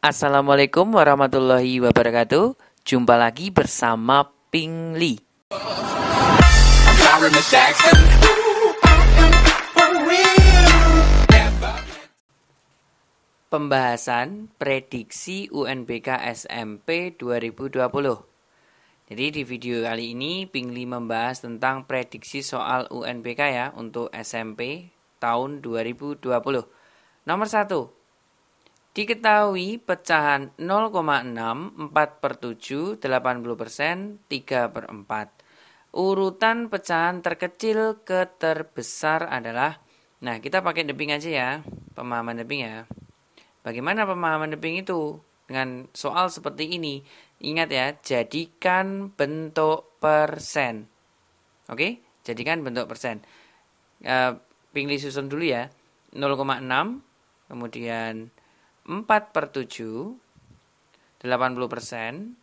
Assalamualaikum warahmatullahi wabarakatuh. Jumpa lagi bersama Ping Li. Pembahasan prediksi UNBK SMP 2020. Jadi di video kali ini Pingli membahas tentang prediksi soal UNBK ya untuk SMP tahun 2020. Nomor 1, Diketahui pecahan 0,6, 4 per 7, 80 persen, 3 per 4. Urutan pecahan terkecil ke terbesar adalah, nah kita pakai debing aja ya, pemahaman debing ya. Bagaimana pemahaman debing itu? Dengan soal seperti ini, ingat ya, jadikan bentuk persen. Oke, jadikan bentuk persen. E, uh, susun dulu ya, 0,6, kemudian 4 per 7, 80 persen,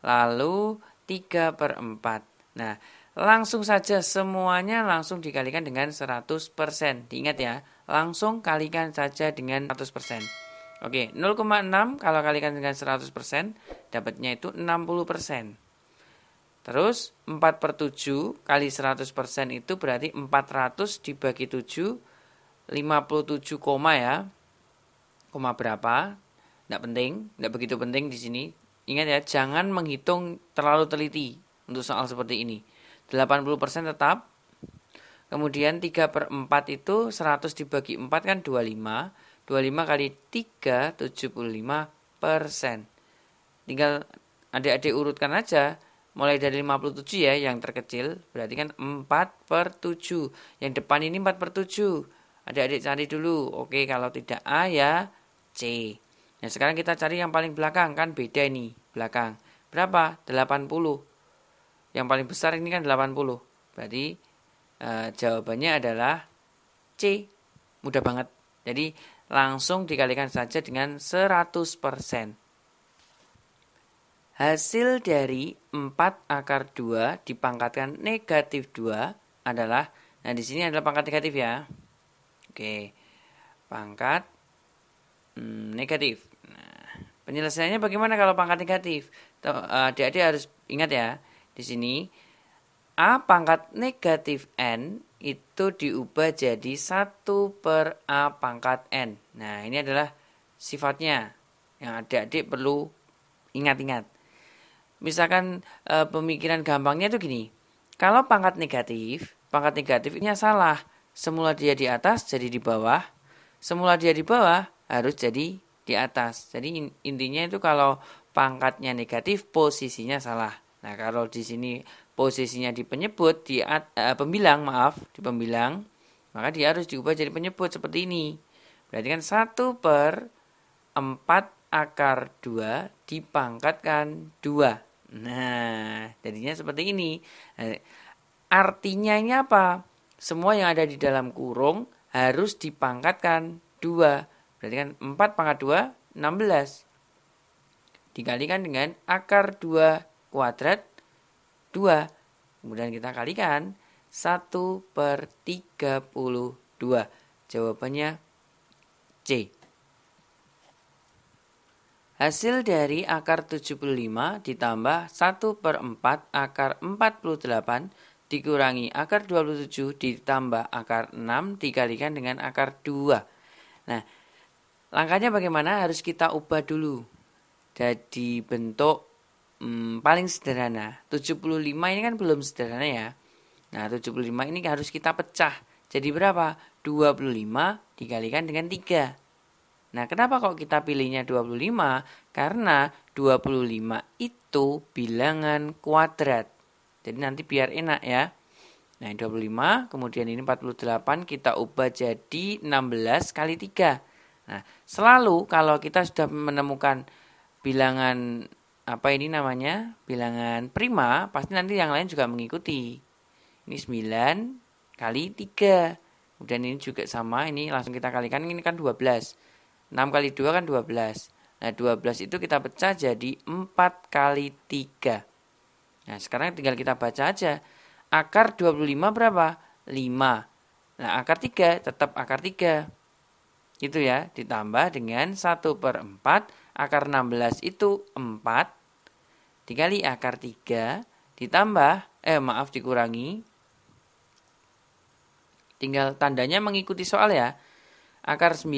lalu 3 per 4. Nah, langsung saja semuanya langsung dikalikan dengan 100 persen. Diingat ya, langsung kalikan saja dengan 100 persen. Oke, 0,6 kalau kalikan dengan 100 persen, dapatnya itu 60 persen. Terus 4 per 7 kali 100% itu berarti 400 dibagi 7 57, koma ya koma berapa, tidak penting, tidak begitu penting di sini. Ingat ya, jangan menghitung terlalu teliti untuk soal seperti ini. 80% tetap, kemudian 3 per 4 itu 100 dibagi 4 kan 25, 25 kali 3, 75 persen. Tinggal adik-adik urutkan aja, mulai dari 57 ya yang terkecil, berarti kan 4 per 7. Yang depan ini 4 per 7. Adik-adik cari dulu, oke kalau tidak A ya C. Nah, sekarang kita cari yang paling belakang kan beda ini, belakang. Berapa? 80. Yang paling besar ini kan 80. Berarti e, jawabannya adalah C. Mudah banget. Jadi langsung dikalikan saja dengan 100%. Hasil dari 4 akar 2 dipangkatkan negatif 2 adalah, nah di sini adalah pangkat negatif ya. Oke, pangkat hmm, negatif. Nah, penyelesaiannya bagaimana kalau pangkat negatif? Eh, adik-adik harus ingat ya di sini a pangkat negatif n itu diubah jadi satu per a pangkat n. Nah ini adalah sifatnya yang adik-adik perlu ingat-ingat. Misalkan e, pemikiran gampangnya itu gini. Kalau pangkat negatif, pangkat negatifnya salah. Semula dia di atas jadi di bawah. Semula dia di bawah harus jadi di atas. Jadi intinya itu kalau pangkatnya negatif, posisinya salah. Nah, kalau di sini posisinya di penyebut, di at, uh, pembilang, maaf, di pembilang, maka dia harus diubah jadi penyebut seperti ini. Berarti kan satu per empat akar dua dipangkatkan dua Nah, jadinya seperti ini. Eh, artinya ini apa? Semua yang ada di dalam kurung harus dipangkatkan dua Berarti kan 4 pangkat 2, 16. Dikalikan dengan akar 2 kuadrat 2. Kemudian kita kalikan 1 per 32. Jawabannya C. Hasil dari akar 75 ditambah 1 per 4 akar 48 dikurangi akar 27 ditambah akar 6 dikalikan dengan akar 2. Nah, Langkahnya bagaimana? Harus kita ubah dulu jadi bentuk hmm, paling sederhana. 75 ini kan belum sederhana ya. Nah, 75 ini harus kita pecah. Jadi berapa? 25 dikalikan dengan 3. Nah, kenapa kok kita pilihnya 25? Karena 25 itu bilangan kuadrat. Jadi nanti biar enak ya. Nah, 25, kemudian ini 48 kita ubah jadi 16 kali 3. Nah, selalu kalau kita sudah menemukan bilangan apa ini namanya? bilangan prima, pasti nanti yang lain juga mengikuti. Ini 9 kali 3. Kemudian ini juga sama, ini langsung kita kalikan ini kan 12. 6 kali 2 kan 12. Nah, 12 itu kita pecah jadi 4 kali 3. Nah, sekarang tinggal kita baca aja. Akar 25 berapa? 5. Nah, akar 3 tetap akar 3. Gitu ya ditambah dengan 1 per 4 akar 16 itu 4 dikali akar 3 ditambah eh maaf dikurangi tinggal tandanya mengikuti soal ya akar 9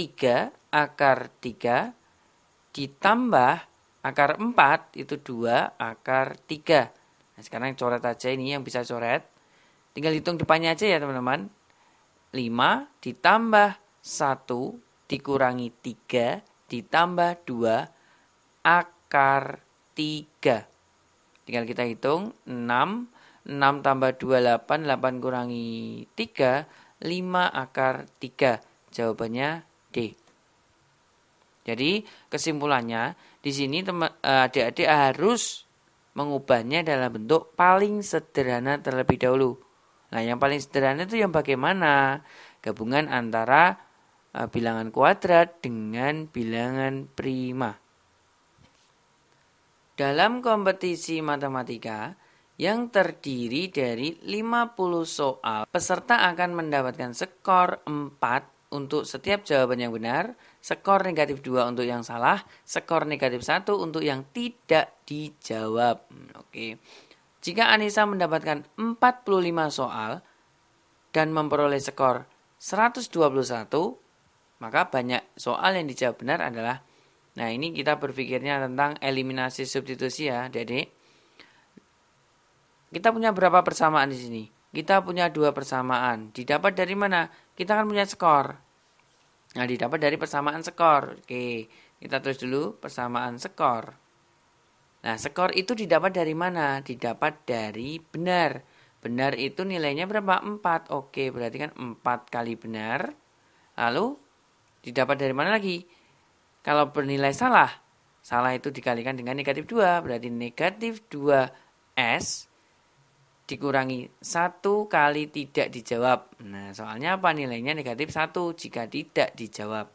3 akar 3 ditambah akar 4 itu 2 akar 3 nah, sekarang coret aja ini yang bisa coret tinggal hitung depannya aja ya teman-teman 5 ditambah 1 dikurangi 3 ditambah 2 akar 3. Tinggal kita hitung 6, 6 tambah 2, 8, 8 kurangi 3, 5 akar 3. Jawabannya D. Jadi kesimpulannya di sini eh, adik-adik harus mengubahnya dalam bentuk paling sederhana terlebih dahulu. Nah, yang paling sederhana itu yang bagaimana? Gabungan antara Eh, bilangan kuadrat dengan bilangan prima. Dalam kompetisi matematika yang terdiri dari 50 soal, peserta akan mendapatkan skor 4 untuk setiap jawaban yang benar, skor negatif 2 untuk yang salah, skor negatif 1 untuk yang tidak dijawab. Hmm, oke. Jika Anissa mendapatkan 45 soal dan memperoleh skor 121, maka banyak soal yang dijawab benar adalah Nah, ini kita berpikirnya tentang eliminasi substitusi ya, jadi Kita punya berapa persamaan di sini? Kita punya dua persamaan. Didapat dari mana? Kita akan punya skor. Nah, didapat dari persamaan skor. Oke, kita tulis dulu persamaan skor. Nah, skor itu didapat dari mana? Didapat dari benar. Benar itu nilainya berapa? 4. Oke, berarti kan 4 kali benar. Lalu Didapat dari mana lagi? Kalau bernilai salah, salah itu dikalikan dengan negatif 2, berarti negatif 2S dikurangi 1 kali tidak dijawab. Nah, soalnya apa nilainya negatif 1 jika tidak dijawab.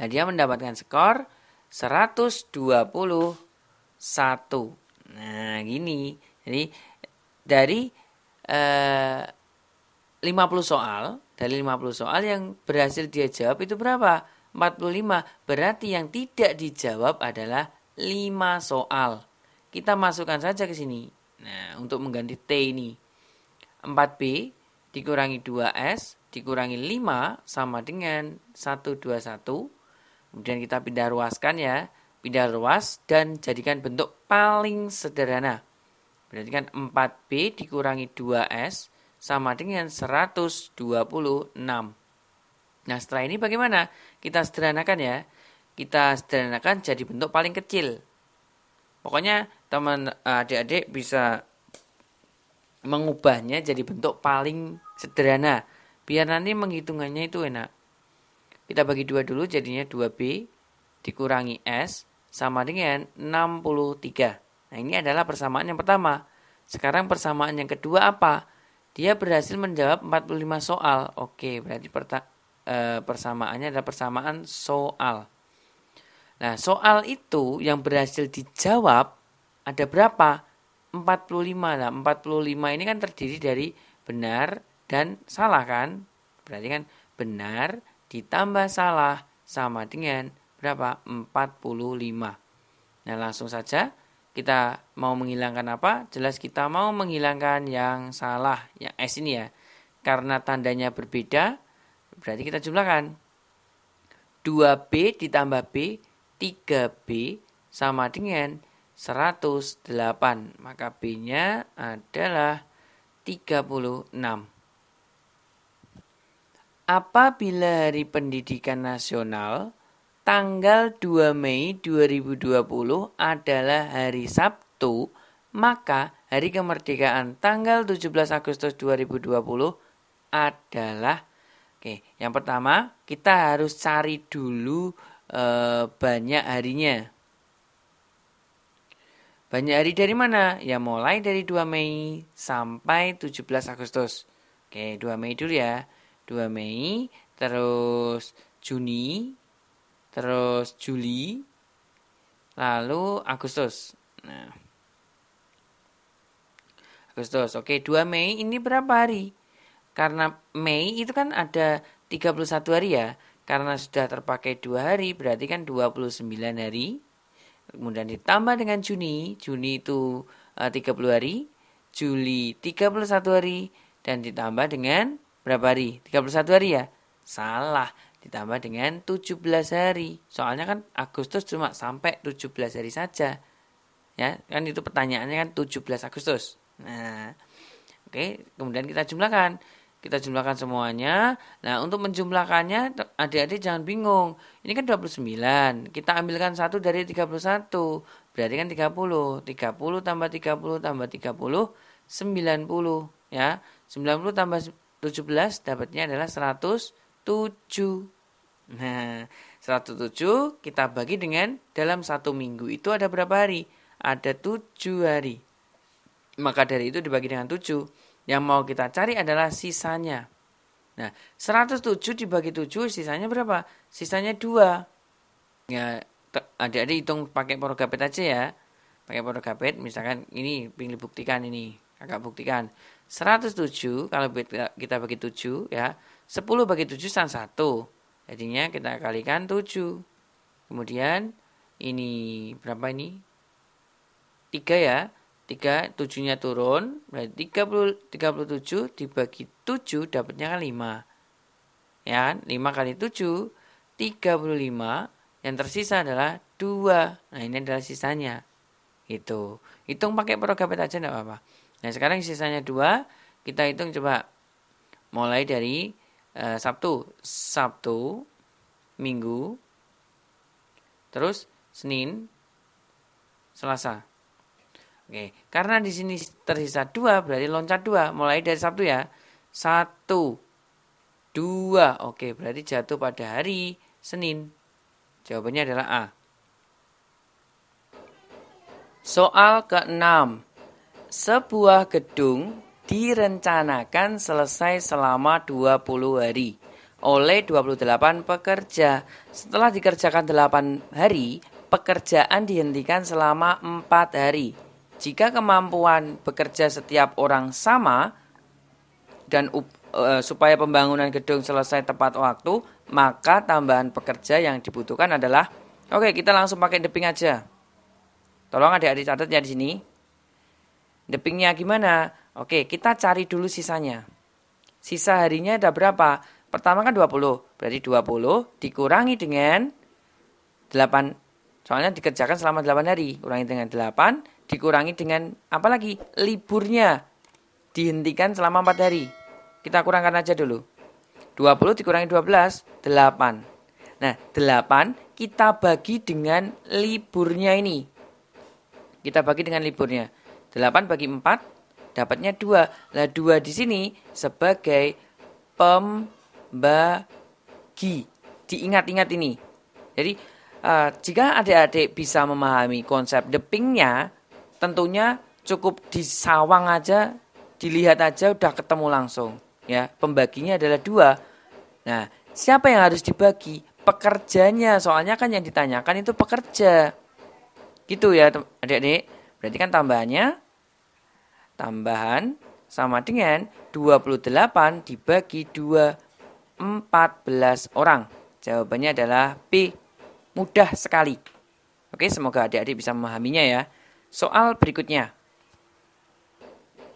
Nah, dia mendapatkan skor 121. Nah, gini. Jadi dari eh, 50 soal dari 50 soal yang berhasil dia jawab itu berapa? 45. Berarti yang tidak dijawab adalah 5 soal. Kita masukkan saja ke sini. Nah, untuk mengganti T ini. 4B dikurangi 2S dikurangi 5 sama dengan 121. Kemudian kita pindah ruaskan ya. Pindah ruas dan jadikan bentuk paling sederhana. Berarti kan 4B dikurangi 2S sama dengan 126. Nah, setelah ini bagaimana? Kita sederhanakan ya. Kita sederhanakan jadi bentuk paling kecil. Pokoknya teman eh, adik-adik bisa mengubahnya jadi bentuk paling sederhana. Biar nanti menghitungannya itu enak. Kita bagi dua dulu jadinya 2B dikurangi S sama dengan 63. Nah, ini adalah persamaan yang pertama. Sekarang persamaan yang kedua apa? Dia berhasil menjawab 45 soal. Oke, berarti perta, eh, persamaannya adalah persamaan soal. Nah, soal itu yang berhasil dijawab ada berapa? 45. lah, 45 ini kan terdiri dari benar dan salah kan? Berarti kan benar ditambah salah sama dengan berapa? 45. Nah, langsung saja kita mau menghilangkan apa? Jelas kita mau menghilangkan yang salah, yang S ini ya. Karena tandanya berbeda, berarti kita jumlahkan. 2B ditambah B, 3B sama dengan 108. Maka B-nya adalah 36. Apabila Hari Pendidikan Nasional tanggal 2 Mei 2020 adalah hari Sabtu, maka hari kemerdekaan tanggal 17 Agustus 2020 adalah Oke, yang pertama kita harus cari dulu e, banyak harinya. Banyak hari dari mana? Ya mulai dari 2 Mei sampai 17 Agustus. Oke, 2 Mei dulu ya. 2 Mei, terus Juni, terus Juli, lalu Agustus. Nah. Agustus. Oke, 2 Mei ini berapa hari? Karena Mei itu kan ada 31 hari ya. Karena sudah terpakai dua hari, berarti kan 29 hari. Kemudian ditambah dengan Juni, Juni itu eh, uh, 30 hari, Juli 31 hari, dan ditambah dengan berapa hari? 31 hari ya? Salah, ditambah dengan 17 hari. Soalnya kan Agustus cuma sampai 17 hari saja. Ya, kan itu pertanyaannya kan 17 Agustus. Nah, oke, okay, kemudian kita jumlahkan. Kita jumlahkan semuanya. Nah, untuk menjumlahkannya adik-adik jangan bingung. Ini kan 29. Kita ambilkan satu dari 31. Berarti kan 30. 30 tambah 30 tambah 30 90 ya. 90 tambah 17 dapatnya adalah 100 107. Nah, 107 kita bagi dengan dalam satu minggu itu ada berapa hari? Ada tujuh hari. Maka dari itu dibagi dengan 7. Yang mau kita cari adalah sisanya. Nah, 107 dibagi 7 sisanya berapa? Sisanya 2. Ya, adik-adik hitung pakai porogapet aja ya. Pakai porogapet, misalkan ini ping buktikan ini. Kakak buktikan. 107 kalau kita bagi 7 ya. 10 bagi 7 sama 1. Jadinya kita kalikan 7. Kemudian ini berapa ini? 3 ya. 3 7-nya turun, berarti 30 37 dibagi 7 dapatnya kan 5. Ya 5 kan? kali 7 35 yang tersisa adalah 2. Nah, ini adalah sisanya. Itu. Hitung pakai program aja enggak apa-apa. Nah, sekarang sisanya 2, kita hitung coba mulai dari Eh, Sabtu Sabtu Minggu terus Senin Selasa Oke, karena di sini tersisa dua, berarti loncat dua. Mulai dari Sabtu ya. Satu, dua. Oke, berarti jatuh pada hari Senin. Jawabannya adalah A. Soal keenam, Sebuah gedung direncanakan selesai selama 20 hari oleh 28 pekerja. Setelah dikerjakan 8 hari, pekerjaan dihentikan selama 4 hari. Jika kemampuan bekerja setiap orang sama dan up, e, supaya pembangunan gedung selesai tepat waktu, maka tambahan pekerja yang dibutuhkan adalah Oke, kita langsung pakai deping aja. Tolong adik-adik catat ya di sini. Depingnya gimana? Oke, kita cari dulu sisanya. Sisa harinya ada berapa? Pertama kan 20, berarti 20 dikurangi dengan 8. Soalnya dikerjakan selama 8 hari, kurangi dengan 8, dikurangi dengan apa lagi? Liburnya dihentikan selama 4 hari. Kita kurangkan aja dulu. 20 dikurangi 12, 8. Nah, 8 kita bagi dengan liburnya ini. Kita bagi dengan liburnya. 8 bagi 4 dapatnya dua. Lah dua di sini sebagai pembagi. Diingat-ingat ini. Jadi uh, jika adik-adik bisa memahami konsep depingnya, tentunya cukup disawang aja, dilihat aja udah ketemu langsung. Ya, pembaginya adalah dua. Nah, siapa yang harus dibagi? Pekerjanya, soalnya kan yang ditanyakan itu pekerja. Gitu ya, adik-adik. Berarti kan tambahannya Tambahan sama dengan 28 dibagi 2, 14 orang. Jawabannya adalah P. Mudah sekali. Oke, semoga adik-adik bisa memahaminya ya. Soal berikutnya.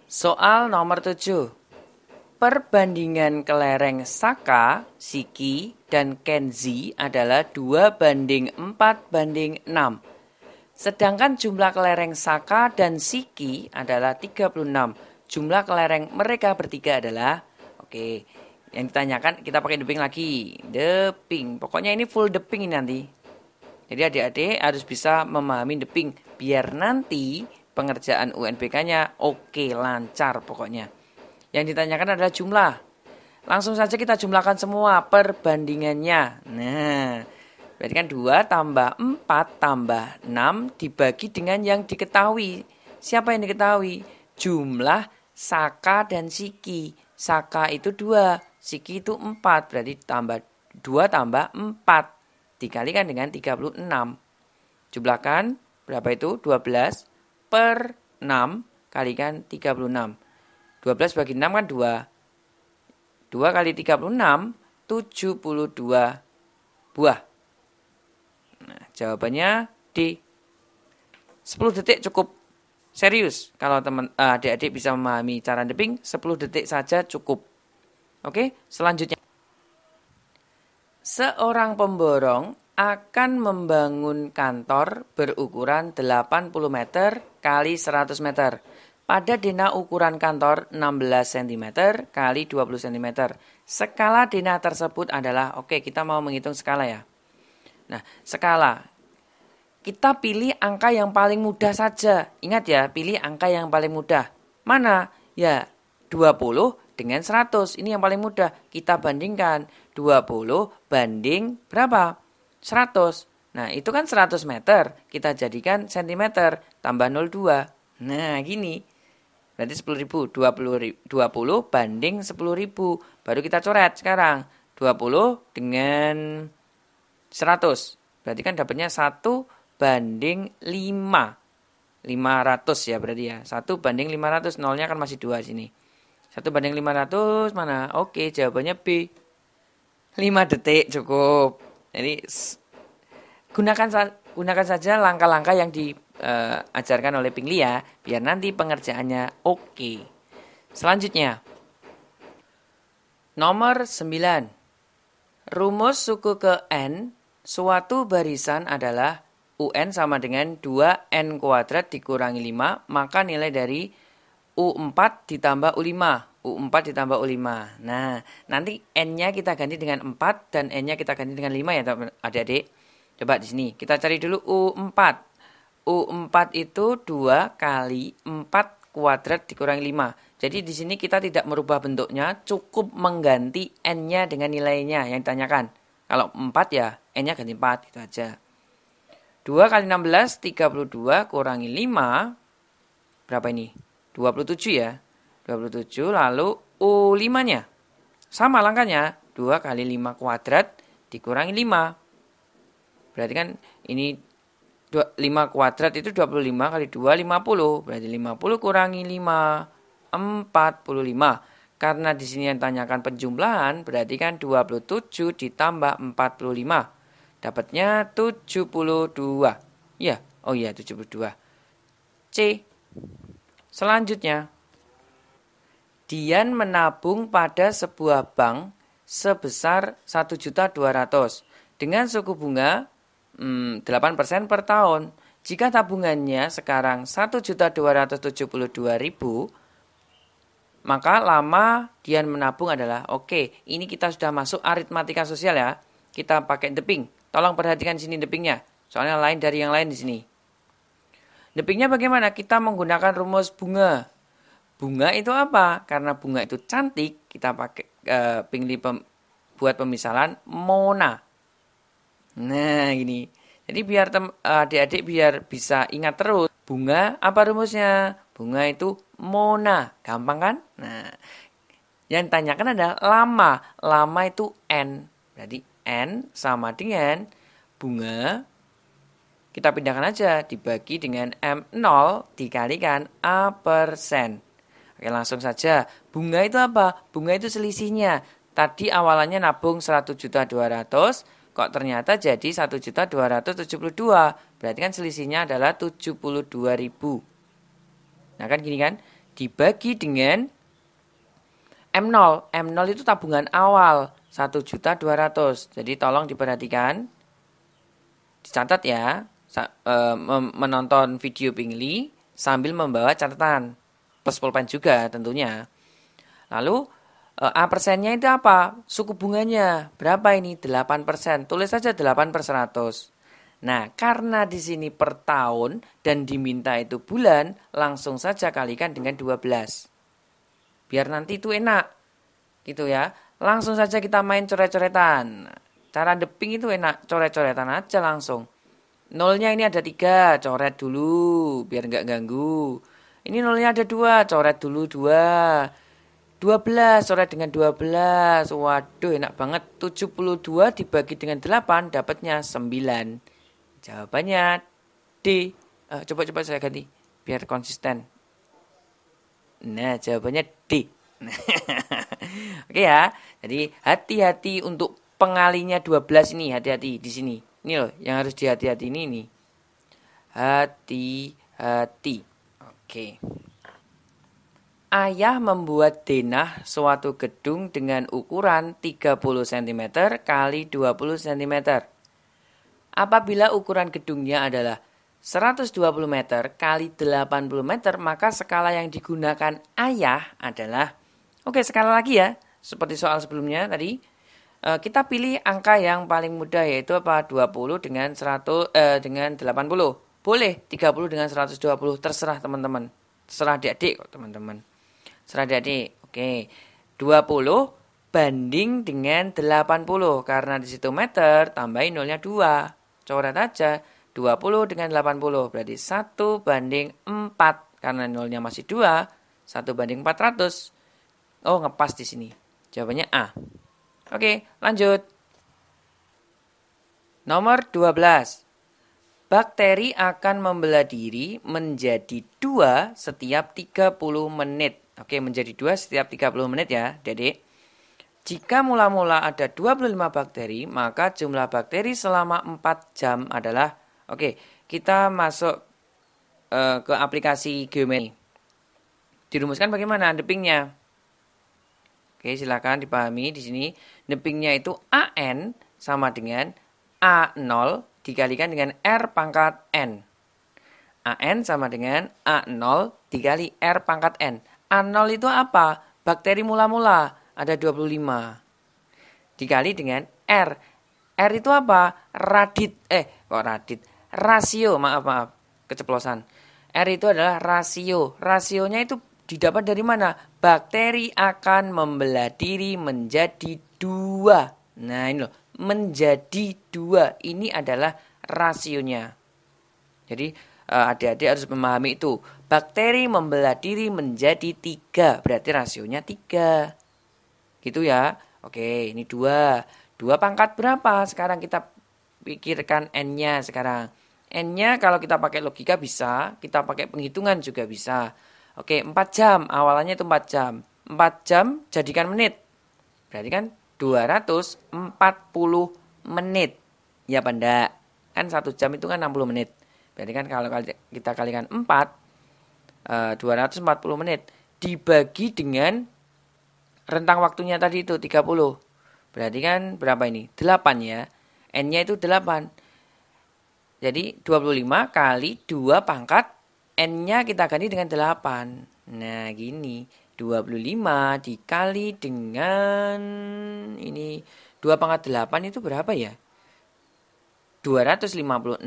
Soal nomor 7. Perbandingan kelereng Saka, Siki, dan Kenzi adalah 2 banding 4 banding 6. Sedangkan jumlah kelereng Saka dan Siki adalah 36. Jumlah kelereng mereka bertiga adalah oke. Okay, yang ditanyakan kita pakai deping lagi. Deping. Pokoknya ini full deping ini nanti. Jadi adik-adik harus bisa memahami deping biar nanti pengerjaan UNBK-nya oke okay, lancar pokoknya. Yang ditanyakan adalah jumlah. Langsung saja kita jumlahkan semua perbandingannya. Nah, Berarti kan 2 tambah 4 tambah 6 dibagi dengan yang diketahui. Siapa yang diketahui? Jumlah saka dan siki. Saka itu 2, siki itu 4. Berarti tambah 2 tambah 4. Dikalikan dengan 36. Jumlahkan berapa itu? 12 per 6 kalikan 36. 12 bagi 6 kan 2. 2 kali 36, 72 buah. Jawabannya D. 10 detik cukup. Serius, kalau teman eh, adik-adik uh, bisa memahami cara deping, 10 detik saja cukup. Oke, selanjutnya. Seorang pemborong akan membangun kantor berukuran 80 meter kali 100 meter pada dina ukuran kantor 16 cm kali 20 cm. Skala dina tersebut adalah oke, okay, kita mau menghitung skala ya. Nah, skala kita pilih angka yang paling mudah saja. Ingat ya, pilih angka yang paling mudah. Mana? Ya, 20 dengan 100. Ini yang paling mudah. Kita bandingkan 20 banding berapa? 100. Nah, itu kan 100 meter. Kita jadikan sentimeter. Tambah 02. Nah, gini. Berarti 10 ribu. 20, 20 banding 10 ribu. Baru kita coret sekarang. 20 dengan 100. Berarti kan dapatnya 1 banding 5. 500 ya berarti ya. 1 banding 500, nolnya kan masih 2 sini. 1 banding 500 mana? Oke, jawabannya B. 5 detik cukup. Jadi gunakan gunakan saja langkah-langkah yang diajarkan eh, uh, oleh ya, biar nanti pengerjaannya oke. Selanjutnya Nomor 9. Rumus suku ke N suatu barisan adalah UN sama dengan 2N kuadrat dikurangi 5, maka nilai dari U4 ditambah U5. U4 ditambah U5. Nah, nanti N-nya kita ganti dengan 4 dan N-nya kita ganti dengan 5 ya adik-adik. Coba di sini, kita cari dulu U4. U4 itu 2 kali 4 kuadrat dikurangi 5. Jadi di sini kita tidak merubah bentuknya, cukup mengganti N-nya dengan nilainya yang ditanyakan. Kalau 4 ya N-nya ganti 4 gitu aja. 2 kali 16, 32 kurangi 5. Berapa ini? 27 ya. 27 lalu U5-nya. Sama langkahnya. 2 kali 5 kuadrat dikurangi 5. Berarti kan ini 5 kuadrat itu 25 kali 2 50. Berarti 50 kurangi 5 45 karena di sini yang tanyakan penjumlahan, berarti kan 27 ditambah 45. Dapatnya 72. ya oh iya 72. C. Selanjutnya, Dian menabung pada sebuah bank sebesar 1.200 dengan suku bunga hmm, 8% per tahun. Jika tabungannya sekarang 1.272.000, maka lama Dian menabung adalah oke, okay, ini kita sudah masuk aritmatika sosial ya. Kita pakai the pink Tolong perhatikan sini depingnya, soalnya lain dari yang lain di sini. Depingnya bagaimana? Kita menggunakan rumus bunga. Bunga itu apa? Karena bunga itu cantik, kita pakai e, eh, pingli pem, buat pemisalan mona. Nah, ini Jadi biar eh, adik-adik biar bisa ingat terus bunga apa rumusnya? Bunga itu mona. Gampang kan? Nah, yang ditanyakan adalah lama. Lama itu n. Berarti N sama dengan bunga kita pindahkan aja dibagi dengan M0 dikalikan A persen. Oke langsung saja, bunga itu apa? Bunga itu selisihnya. Tadi awalannya nabung 100 juta 200, kok ternyata jadi 1 juta 272. Berarti kan selisihnya adalah 72 ribu. Nah kan gini kan, dibagi dengan M0. M0 itu tabungan awal satu juta dua ratus Jadi tolong diperhatikan. Dicatat ya, e, menonton video Pingli sambil membawa catatan plus pulpen juga tentunya. Lalu e, A persennya itu apa? Suku bunganya berapa ini? 8 persen. Tulis saja 8 per 100. Nah, karena di sini per tahun dan diminta itu bulan, langsung saja kalikan dengan 12. Biar nanti itu enak. Gitu ya. Langsung saja kita main coret-coretan. Cara deping itu enak, coret-coretan aja langsung. Nolnya ini ada tiga, coret dulu, biar nggak ganggu. Ini nolnya ada dua, coret dulu dua. 12 coret dengan 12 Waduh enak banget 72 dibagi dengan 8 dapatnya 9 Jawabannya D eh, Coba-coba uh, saya ganti Biar konsisten Nah jawabannya Oke ya. Jadi hati-hati untuk pengalinya 12 ini, hati-hati di sini. Ini loh yang harus dihati-hati ini nih. Hati-hati. Oke. Ayah membuat denah suatu gedung dengan ukuran 30 cm kali 20 cm. Apabila ukuran gedungnya adalah 120 meter kali 80 meter, maka skala yang digunakan ayah adalah Oke, sekali lagi ya, seperti soal sebelumnya tadi, eh, kita pilih angka yang paling mudah yaitu apa 20 dengan 100 eh, dengan 80. Boleh 30 dengan 120 terserah teman-teman. Terserah adik-adik kok teman-teman. Terserah adik-adik. Oke. 20 banding dengan 80 karena di situ meter tambahin nolnya 2. Coret aja 20 dengan 80 berarti 1 banding 4 karena nolnya masih 2, 1 banding 400. Oh, ngepas di sini. Jawabannya A. Oke, lanjut. Nomor 12. Bakteri akan membelah diri menjadi dua setiap 30 menit. Oke, menjadi dua setiap 30 menit ya, dede. Jika mula-mula ada 25 bakteri, maka jumlah bakteri selama 4 jam adalah Oke, kita masuk uh, ke aplikasi Geometry. Dirumuskan bagaimana depingnya? Oke, silakan dipahami di sini nepingnya itu AN sama dengan A0 dikalikan dengan R pangkat N. AN sama dengan A0 dikali R pangkat N. A0 itu apa? Bakteri mula-mula ada 25. Dikali dengan R. R itu apa? Radit. Eh, kok radit? Rasio, maaf, maaf. Keceplosan. R itu adalah rasio. Rasionya itu didapat dari mana? Bakteri akan membelah diri menjadi dua. Nah ini loh, menjadi dua. Ini adalah rasionya. Jadi eh, adik-adik harus memahami itu. Bakteri membelah diri menjadi tiga, berarti rasionya tiga. Gitu ya. Oke, ini dua. Dua pangkat berapa? Sekarang kita pikirkan n-nya sekarang. N-nya kalau kita pakai logika bisa, kita pakai penghitungan juga bisa. Oke, 4 jam. Awalannya itu 4 jam. 4 jam jadikan menit. Berarti kan 240 menit. Ya Panda. Kan 1 jam itu kan 60 menit. Berarti kan kalau kita kalikan 4, 240 eh, menit. Dibagi dengan rentang waktunya tadi itu 30. Berarti kan berapa ini? 8 ya. N-nya itu 8. Jadi 25 kali 2 pangkat N-nya kita ganti dengan 8. Nah, gini. 25 dikali dengan ini 2 pangkat 8 itu berapa ya? 256.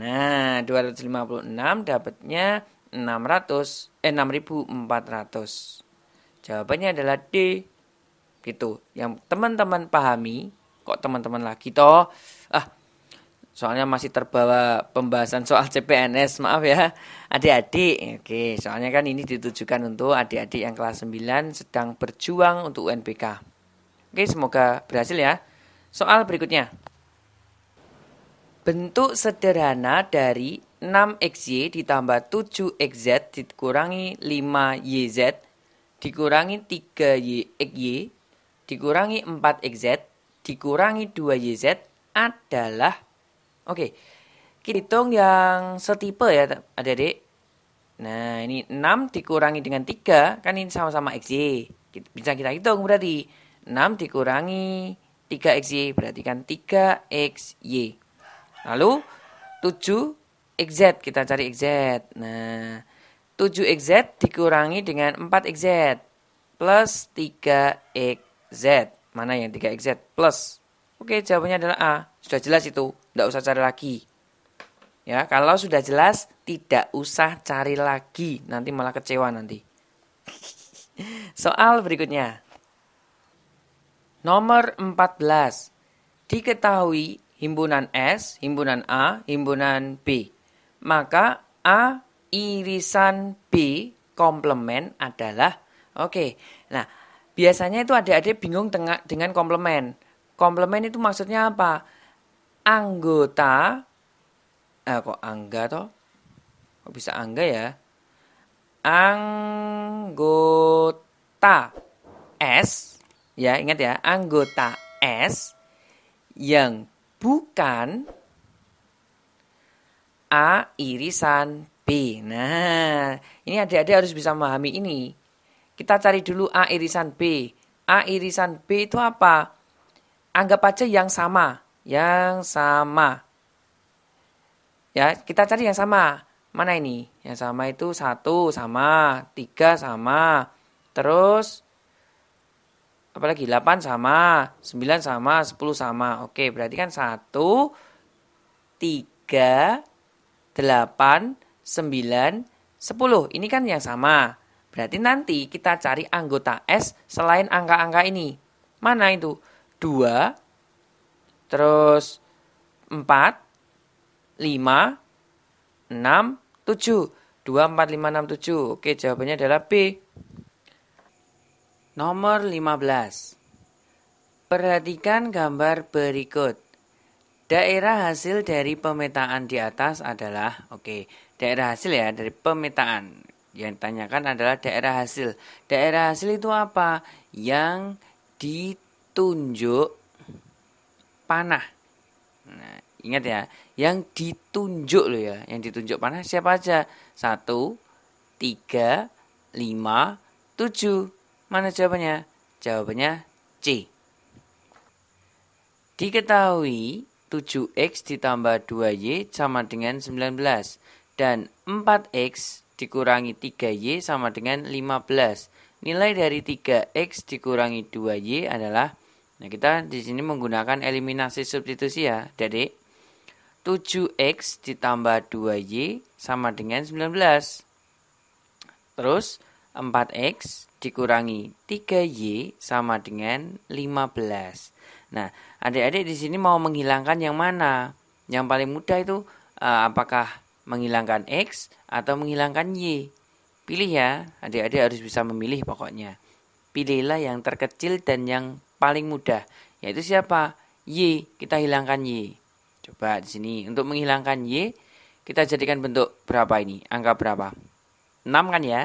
Nah, 256 dapatnya 600 eh 6400. Jawabannya adalah D. Gitu. Yang teman-teman pahami, kok teman-teman lagi toh? Ah, Soalnya masih terbawa pembahasan soal CPNS, maaf ya adik-adik. Oke, soalnya kan ini ditujukan untuk adik-adik yang kelas 9 sedang berjuang untuk UNBK. Oke, semoga berhasil ya. Soal berikutnya. Bentuk sederhana dari 6xy ditambah 7xz dikurangi 5yz dikurangi 3yxy dikurangi 4xz dikurangi 2yz adalah Oke, okay. kita hitung yang setipe ya adik-adik. Nah, ini 6 dikurangi dengan 3, kan ini sama-sama XY. Bisa kita hitung berarti. 6 dikurangi 3XY, berarti kan 3XY. Lalu, 7 XZ, kita cari XZ. Nah, 7 XZ dikurangi dengan 4 XZ plus 3 XZ. Mana yang 3 XZ plus Oke, jawabannya adalah A. Sudah jelas itu, tidak usah cari lagi. Ya, kalau sudah jelas, tidak usah cari lagi, nanti malah kecewa nanti. Soal berikutnya. Nomor 14. Diketahui himpunan S, himpunan A, himpunan B. Maka A irisan B komplement adalah oke. Okay. Nah, biasanya itu ada-ada bingung dengan komplement. Komplement itu maksudnya apa? Anggota eh kok angga toh? Kok bisa angga ya? Anggota S ya, ingat ya, anggota S yang bukan A irisan B. Nah, ini adik-adik harus bisa memahami ini. Kita cari dulu A irisan B. A irisan B itu apa? anggap aja yang sama, yang sama. Ya, kita cari yang sama. Mana ini? Yang sama itu satu sama, tiga sama, terus apalagi delapan sama, sembilan sama, sepuluh sama. Oke, berarti kan satu tiga delapan sembilan sepuluh Ini kan yang sama. Berarti nanti kita cari anggota S selain angka-angka ini. Mana itu? 2 terus 4 5 6 7 2 4 5 6 7 Oke jawabannya adalah B Nomor 15 Perhatikan gambar berikut Daerah hasil dari pemetaan di atas adalah Oke, daerah hasil ya dari pemetaan Yang ditanyakan adalah daerah hasil Daerah hasil itu apa? Yang di ditunjuk panah. Nah, ingat ya, yang ditunjuk loh ya, yang ditunjuk panah siapa aja? Satu, tiga, lima, tujuh. Mana jawabannya? Jawabannya C. Diketahui 7x ditambah 2y sama dengan 19 dan 4x dikurangi 3y sama dengan 15. Nilai dari 3x dikurangi 2y adalah Nah, kita di sini menggunakan eliminasi substitusi ya, Jadi 7x ditambah 2y sama dengan 19. Terus 4x dikurangi 3y sama dengan 15. Nah, adik-adik di sini mau menghilangkan yang mana? Yang paling mudah itu eh, apakah menghilangkan x atau menghilangkan y? Pilih ya, adik-adik harus bisa memilih pokoknya. Pilihlah yang terkecil dan yang paling mudah yaitu siapa? Y. Kita hilangkan Y. Coba di sini untuk menghilangkan Y kita jadikan bentuk berapa ini? Angka berapa? 6 kan ya?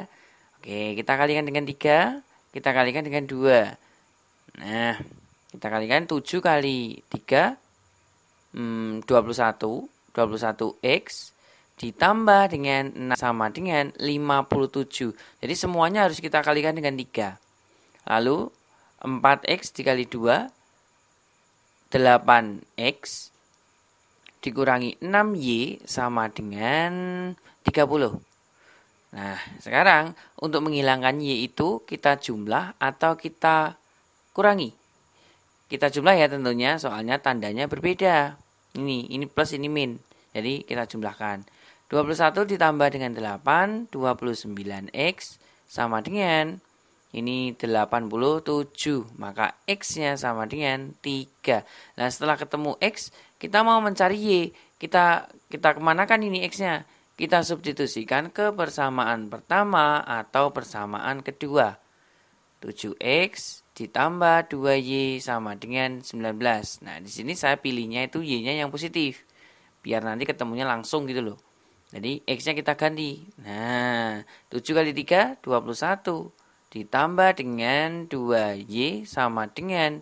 Oke, kita kalikan dengan 3, kita kalikan dengan 2. Nah, kita kalikan 7 kali 3 hmm, 21 21x ditambah dengan 6 sama dengan 57. Jadi semuanya harus kita kalikan dengan 3. Lalu 4x dikali 2 8x dikurangi 6y sama dengan 30. Nah, sekarang untuk menghilangkan y itu kita jumlah atau kita kurangi. Kita jumlah ya tentunya, soalnya tandanya berbeda. Ini, ini plus, ini min. Jadi kita jumlahkan. 21 ditambah dengan 8, 29x sama dengan ini 87, maka X-nya sama dengan 3. Nah, setelah ketemu X, kita mau mencari Y. Kita kita kemanakan ini X-nya? Kita substitusikan ke persamaan pertama atau persamaan kedua. 7X ditambah 2Y sama dengan 19. Nah, di sini saya pilihnya itu Y-nya yang positif. Biar nanti ketemunya langsung gitu loh. Jadi X-nya kita ganti. Nah, 7 kali 3, 21 ditambah dengan 2Y sama dengan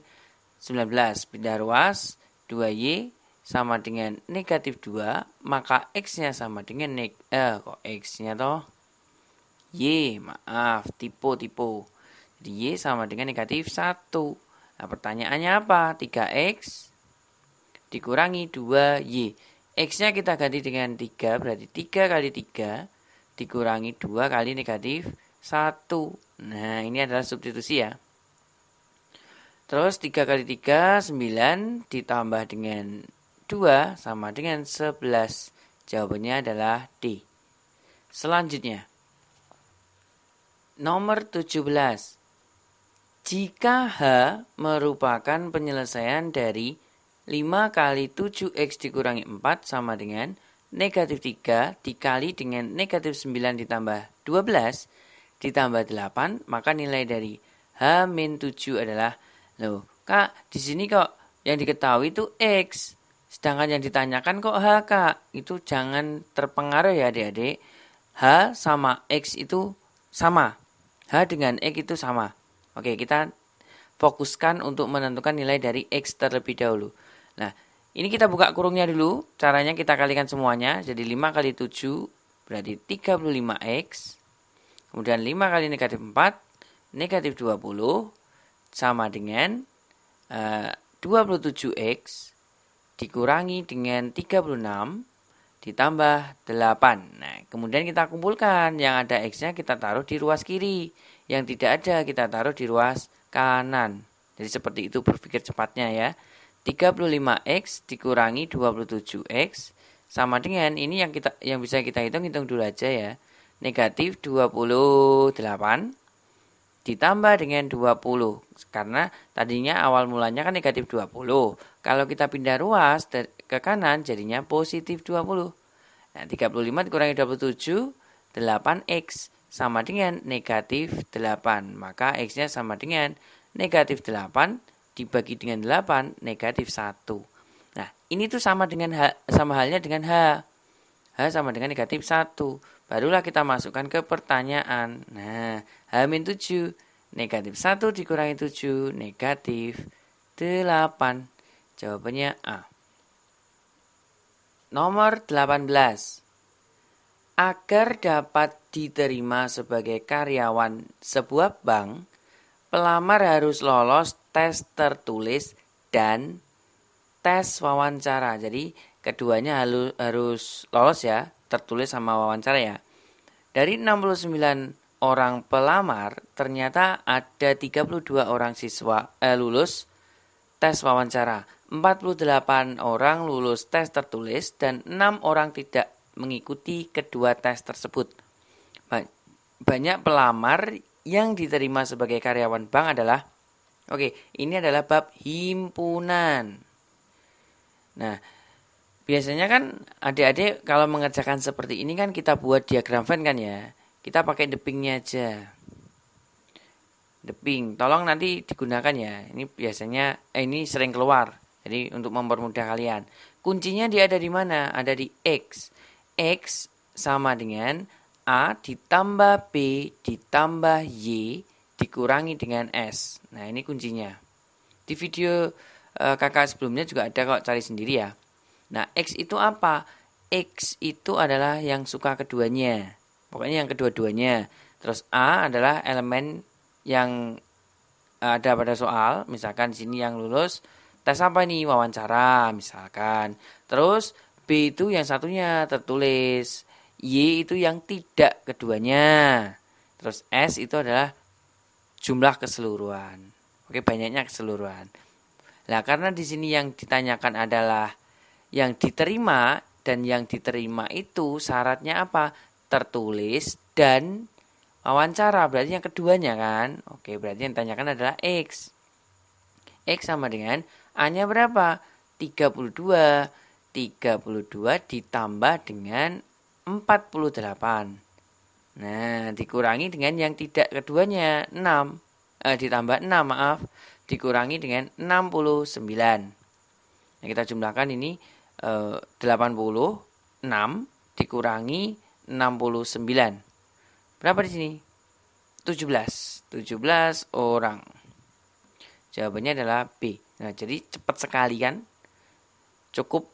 19. Pindah ruas 2Y sama dengan negatif 2 maka X-nya sama dengan neg eh, kok X-nya toh Y maaf tipu-tipu jadi Y sama dengan negatif 1 nah pertanyaannya apa 3X dikurangi 2Y X-nya kita ganti dengan 3 berarti 3 kali 3 dikurangi 2 kali negatif 1 Nah, ini adalah substitusi ya. Terus 3 kali 3, 9 ditambah dengan 2 sama dengan 11. Jawabannya adalah D. Selanjutnya, nomor 17. Jika H merupakan penyelesaian dari 5 kali 7x dikurangi 4 sama dengan negatif 3 dikali dengan negatif 9 ditambah 12 ditambah 8, maka nilai dari H min 7 adalah loh, Kak, di sini kok yang diketahui itu X. Sedangkan yang ditanyakan kok H, Kak. Itu jangan terpengaruh ya adik-adik. H sama X itu sama. H dengan X itu sama. Oke, kita fokuskan untuk menentukan nilai dari X terlebih dahulu. Nah, ini kita buka kurungnya dulu. Caranya kita kalikan semuanya. Jadi 5 kali 7 berarti 35X Kemudian 5 kali negatif 4, negatif 20 sama dengan eh, uh, 27x dikurangi dengan 36 ditambah 8. Nah, kemudian kita kumpulkan yang ada x-nya kita taruh di ruas kiri, yang tidak ada kita taruh di ruas kanan. Jadi seperti itu berpikir cepatnya ya. 35x dikurangi 27x sama dengan ini yang kita yang bisa kita hitung hitung dulu aja ya negatif 28 ditambah dengan 20 karena tadinya awal mulanya kan negatif 20 kalau kita pindah ruas ke kanan jadinya positif 20 nah 35 dikurangi 27 8x sama dengan negatif 8 maka x nya sama dengan negatif 8 dibagi dengan 8 negatif 1 nah ini tuh sama dengan H, sama halnya dengan H H sama dengan negatif 1 Barulah kita masukkan ke pertanyaan. Nah, Hamin 7, negatif 1 dikurangi 7, negatif 8. Jawabannya A. Nomor 18. Agar dapat diterima sebagai karyawan sebuah bank, pelamar harus lolos tes tertulis dan tes wawancara. Jadi keduanya harus lolos ya tertulis sama wawancara ya. Dari 69 orang pelamar, ternyata ada 32 orang siswa eh, lulus tes wawancara. 48 orang lulus tes tertulis dan 6 orang tidak mengikuti kedua tes tersebut. Banyak pelamar yang diterima sebagai karyawan bank adalah Oke, ini adalah bab himpunan. Nah, biasanya kan adik-adik kalau mengerjakan seperti ini kan kita buat diagram Venn kan ya. Kita pakai depingnya aja. Deping, tolong nanti digunakan ya. Ini biasanya eh, ini sering keluar. Jadi untuk mempermudah kalian. Kuncinya dia ada di mana? Ada di X. X sama dengan A ditambah B ditambah Y dikurangi dengan S. Nah ini kuncinya. Di video eh, kakak sebelumnya juga ada kok cari sendiri ya. Nah, X itu apa? X itu adalah yang suka keduanya. Pokoknya yang kedua-duanya. Terus A adalah elemen yang ada pada soal, misalkan sini yang lulus tes apa nih wawancara misalkan. Terus B itu yang satunya tertulis, Y itu yang tidak keduanya. Terus S itu adalah jumlah keseluruhan. Oke, banyaknya keseluruhan. Nah, karena di sini yang ditanyakan adalah yang diterima dan yang diterima itu syaratnya apa? Tertulis dan wawancara. Berarti yang keduanya kan? Oke, berarti yang ditanyakan adalah X. X sama dengan A-nya berapa? 32. 32 ditambah dengan 48. Nah, dikurangi dengan yang tidak keduanya 6. Eh, ditambah 6, maaf. Dikurangi dengan 69. Nah, kita jumlahkan ini Eh, puluh 86 dikurangi 69. Berapa di sini? 17. 17 orang. Jawabannya adalah B. Nah, jadi cepat sekali kan Cukup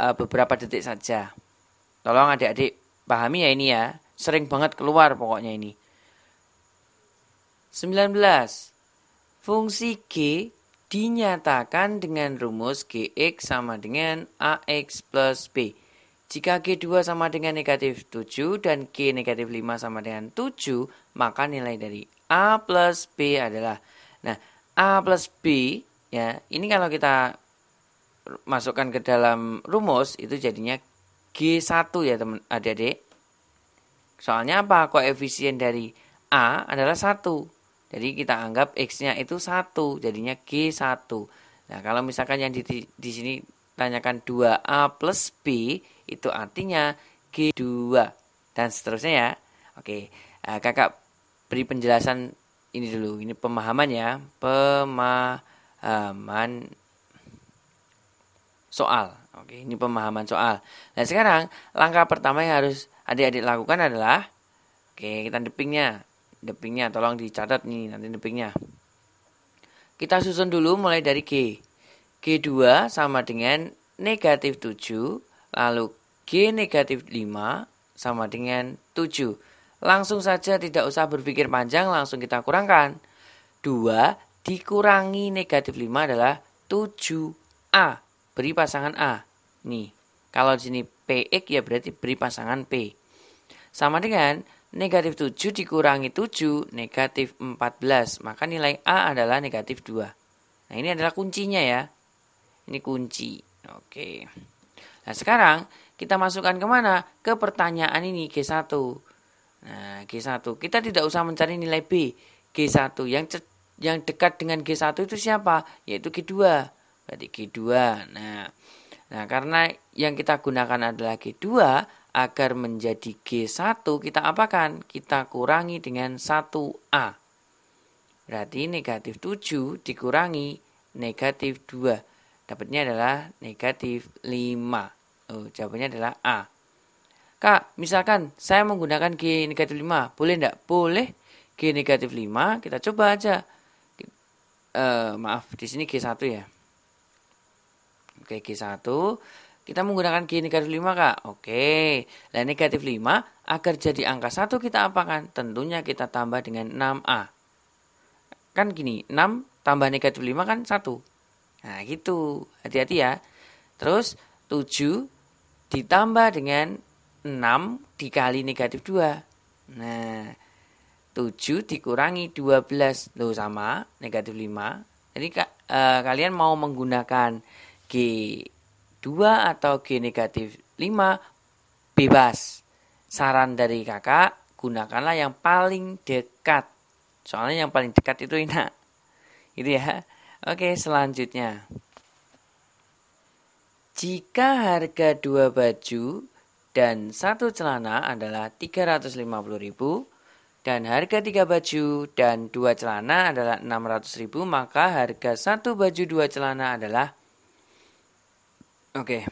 uh, beberapa detik saja. Tolong adik-adik pahami ya ini ya. Sering banget keluar pokoknya ini. 19. Fungsi G dinyatakan dengan rumus Gx sama dengan AX plus B. Jika G2 sama dengan negatif 7 dan G negatif 5 sama dengan 7, maka nilai dari A plus B adalah... Nah, A plus B, ya, ini kalau kita masukkan ke dalam rumus, itu jadinya G1 ya teman adik-adik. Soalnya apa? Koefisien dari A adalah 1. Jadi kita anggap X-nya itu satu, jadinya G1. Nah, kalau misalkan yang di, di, di sini tanyakan 2A plus B, itu artinya G2. Dan seterusnya ya. Oke, nah, kakak beri penjelasan ini dulu. Ini pemahaman ya. Pemahaman soal. Oke, ini pemahaman soal. Nah, sekarang langkah pertama yang harus adik-adik lakukan adalah oke, kita depingnya Depingnya tolong dicatat nih nanti depingnya. Kita susun dulu mulai dari G. G2 sama dengan negatif 7, lalu G negatif 5 sama dengan 7. Langsung saja tidak usah berpikir panjang, langsung kita kurangkan. 2 dikurangi negatif 5 adalah 7A. Beri pasangan A. Nih, kalau di sini PX ya berarti beri pasangan P. Sama dengan negatif 7 dikurangi 7, negatif 14. Maka nilai A adalah negatif 2. Nah, ini adalah kuncinya ya. Ini kunci. Oke. Nah, sekarang kita masukkan kemana? Ke pertanyaan ini G1. Nah, G1. Kita tidak usah mencari nilai B. G1 yang yang dekat dengan G1 itu siapa? Yaitu G2. Berarti G2. Nah, nah karena yang kita gunakan adalah G2, agar menjadi G1 kita apakan? Kita kurangi dengan 1A. Berarti negatif 7 dikurangi negatif 2. Dapatnya adalah negatif 5. Oh, jawabannya adalah A. Kak, misalkan saya menggunakan G negatif 5. Boleh enggak? Boleh. G negatif 5 kita coba aja. E, maaf, di sini G1 ya. Oke, G1 kita menggunakan G negatif 5 Kak. Oke. Nah negatif 5 agar jadi angka 1 kita apakan? Tentunya kita tambah dengan 6A. Kan gini, 6 tambah negatif 5 kan 1. Nah gitu. Hati-hati ya. Terus 7 ditambah dengan 6 dikali negatif 2. Nah 7 dikurangi 12 loh sama negatif 5 jadi kak, eh, kalian mau menggunakan G 2 atau G negatif 5 bebas. Saran dari kakak, gunakanlah yang paling dekat. Soalnya yang paling dekat itu enak. Itu ya. Oke, selanjutnya. Jika harga dua baju dan satu celana adalah 350.000 dan harga tiga baju dan dua celana adalah 600.000, maka harga satu baju dua celana adalah Oke.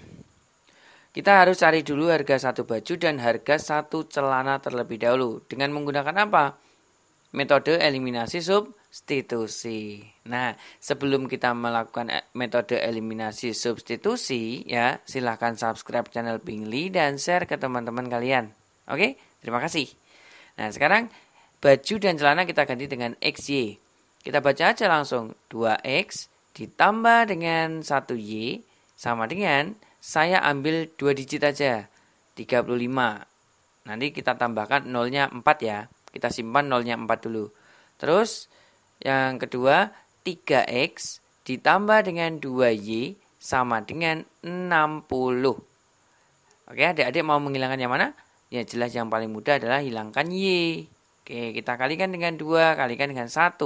Kita harus cari dulu harga satu baju dan harga satu celana terlebih dahulu. Dengan menggunakan apa? Metode eliminasi substitusi. Nah, sebelum kita melakukan eh, metode eliminasi substitusi, ya, silahkan subscribe channel Bingli dan share ke teman-teman kalian. Oke, terima kasih. Nah, sekarang baju dan celana kita ganti dengan XY. Kita baca aja langsung 2X ditambah dengan 1Y sama dengan saya ambil dua digit aja, 35. Nanti kita tambahkan nolnya 4 ya. Kita simpan nolnya 4 dulu. Terus yang kedua 3x ditambah dengan 2y sama dengan 60. Oke, adik-adik mau menghilangkan yang mana? Ya jelas yang paling mudah adalah hilangkan y. Oke, kita kalikan dengan 2, kalikan dengan 1.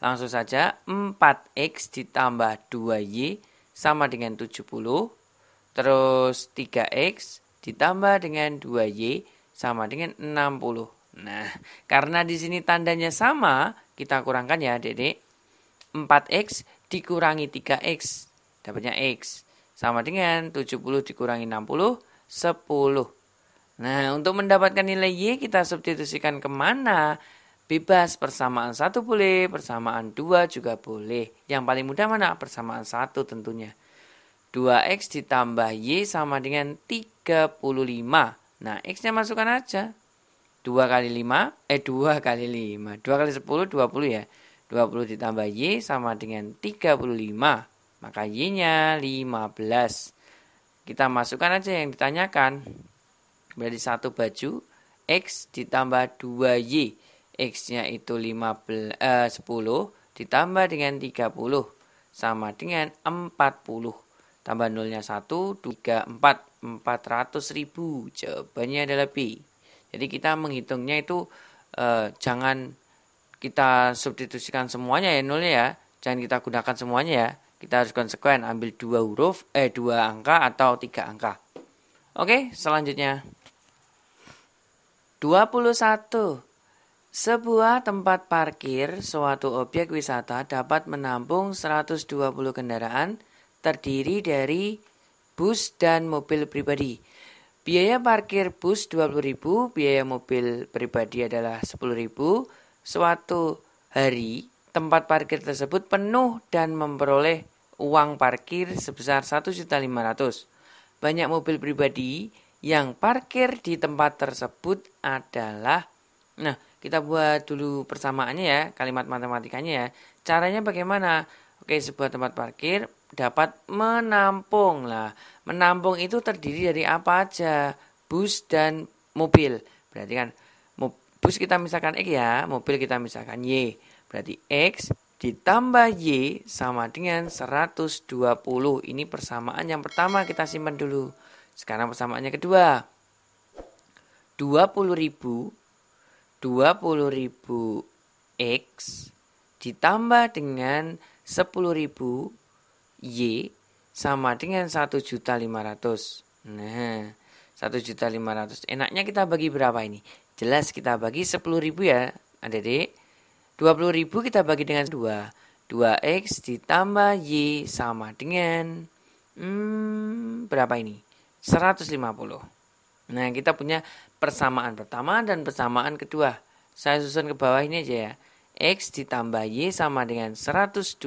Langsung saja 4x ditambah 2y sama dengan 70 terus 3x ditambah dengan 2y sama dengan 60. Nah, karena di sini tandanya sama, kita kurangkan ya, Dedek. 4x dikurangi 3x dapatnya x sama dengan 70 dikurangi 60 10. Nah, untuk mendapatkan nilai y kita substitusikan kemana? bebas persamaan satu boleh persamaan dua juga boleh yang paling mudah mana persamaan satu tentunya 2x ditambah y sama dengan 35 nah x nya masukkan aja 2 kali 5 eh 2 kali 5 2 kali 10 20 ya 20 ditambah y sama dengan 35 maka y nya 15 kita masukkan aja yang ditanyakan berarti satu baju x ditambah 2y X-nya itu 15, eh, 10 ditambah dengan 30 sama dengan 40. Tambah nolnya 1, 2, 4, 400 ribu. Jawabannya adalah B. Jadi kita menghitungnya itu eh, jangan kita substitusikan semuanya ya nolnya ya. Jangan kita gunakan semuanya ya. Kita harus konsekuen ambil dua huruf, eh dua angka atau tiga angka. Oke, selanjutnya. 21 sebuah tempat parkir suatu objek wisata dapat menampung 120 kendaraan terdiri dari bus dan mobil pribadi. Biaya parkir bus 20.000, biaya mobil pribadi adalah 10.000. Suatu hari, tempat parkir tersebut penuh dan memperoleh uang parkir sebesar 1.500. Banyak mobil pribadi yang parkir di tempat tersebut adalah Nah, kita buat dulu persamaannya ya, kalimat matematikanya ya. Caranya bagaimana? Oke, sebuah tempat parkir dapat menampung lah. Menampung itu terdiri dari apa aja? Bus dan mobil. Berarti kan bus kita misalkan X ya, mobil kita misalkan Y. Berarti X ditambah Y sama dengan 120. Ini persamaan yang pertama kita simpan dulu. Sekarang persamaannya kedua. ribu 20.000 X ditambah dengan 10.000 Y sama dengan 1.500. Nah, 1.500. Enaknya kita bagi berapa ini? Jelas kita bagi 10.000 ya, Adik-adik. 20.000 kita bagi dengan 2. 2x ditambah y sama dengan hmm, berapa ini? 150. Nah, kita punya persamaan pertama dan persamaan kedua. Saya susun ke bawah ini aja ya. X ditambah Y sama dengan 120.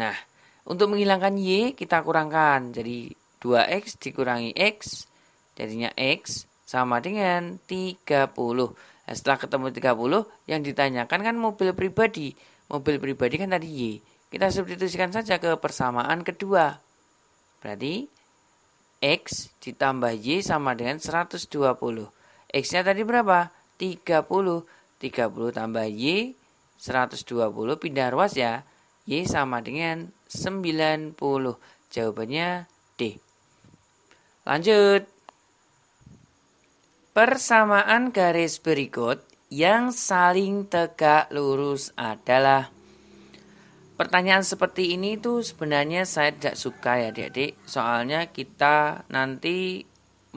Nah, untuk menghilangkan Y kita kurangkan. Jadi 2X dikurangi X jadinya X sama dengan 30. Nah, setelah ketemu 30, yang ditanyakan kan mobil pribadi. Mobil pribadi kan tadi Y. Kita substitusikan saja ke persamaan kedua. Berarti X ditambah Y sama dengan 120. X-nya tadi berapa? 30. 30 tambah Y 120 pindah ruas ya. Y sama dengan 90. Jawabannya D. Lanjut. Persamaan garis berikut yang saling tegak lurus adalah pertanyaan seperti ini itu sebenarnya saya tidak suka ya adik-adik soalnya kita nanti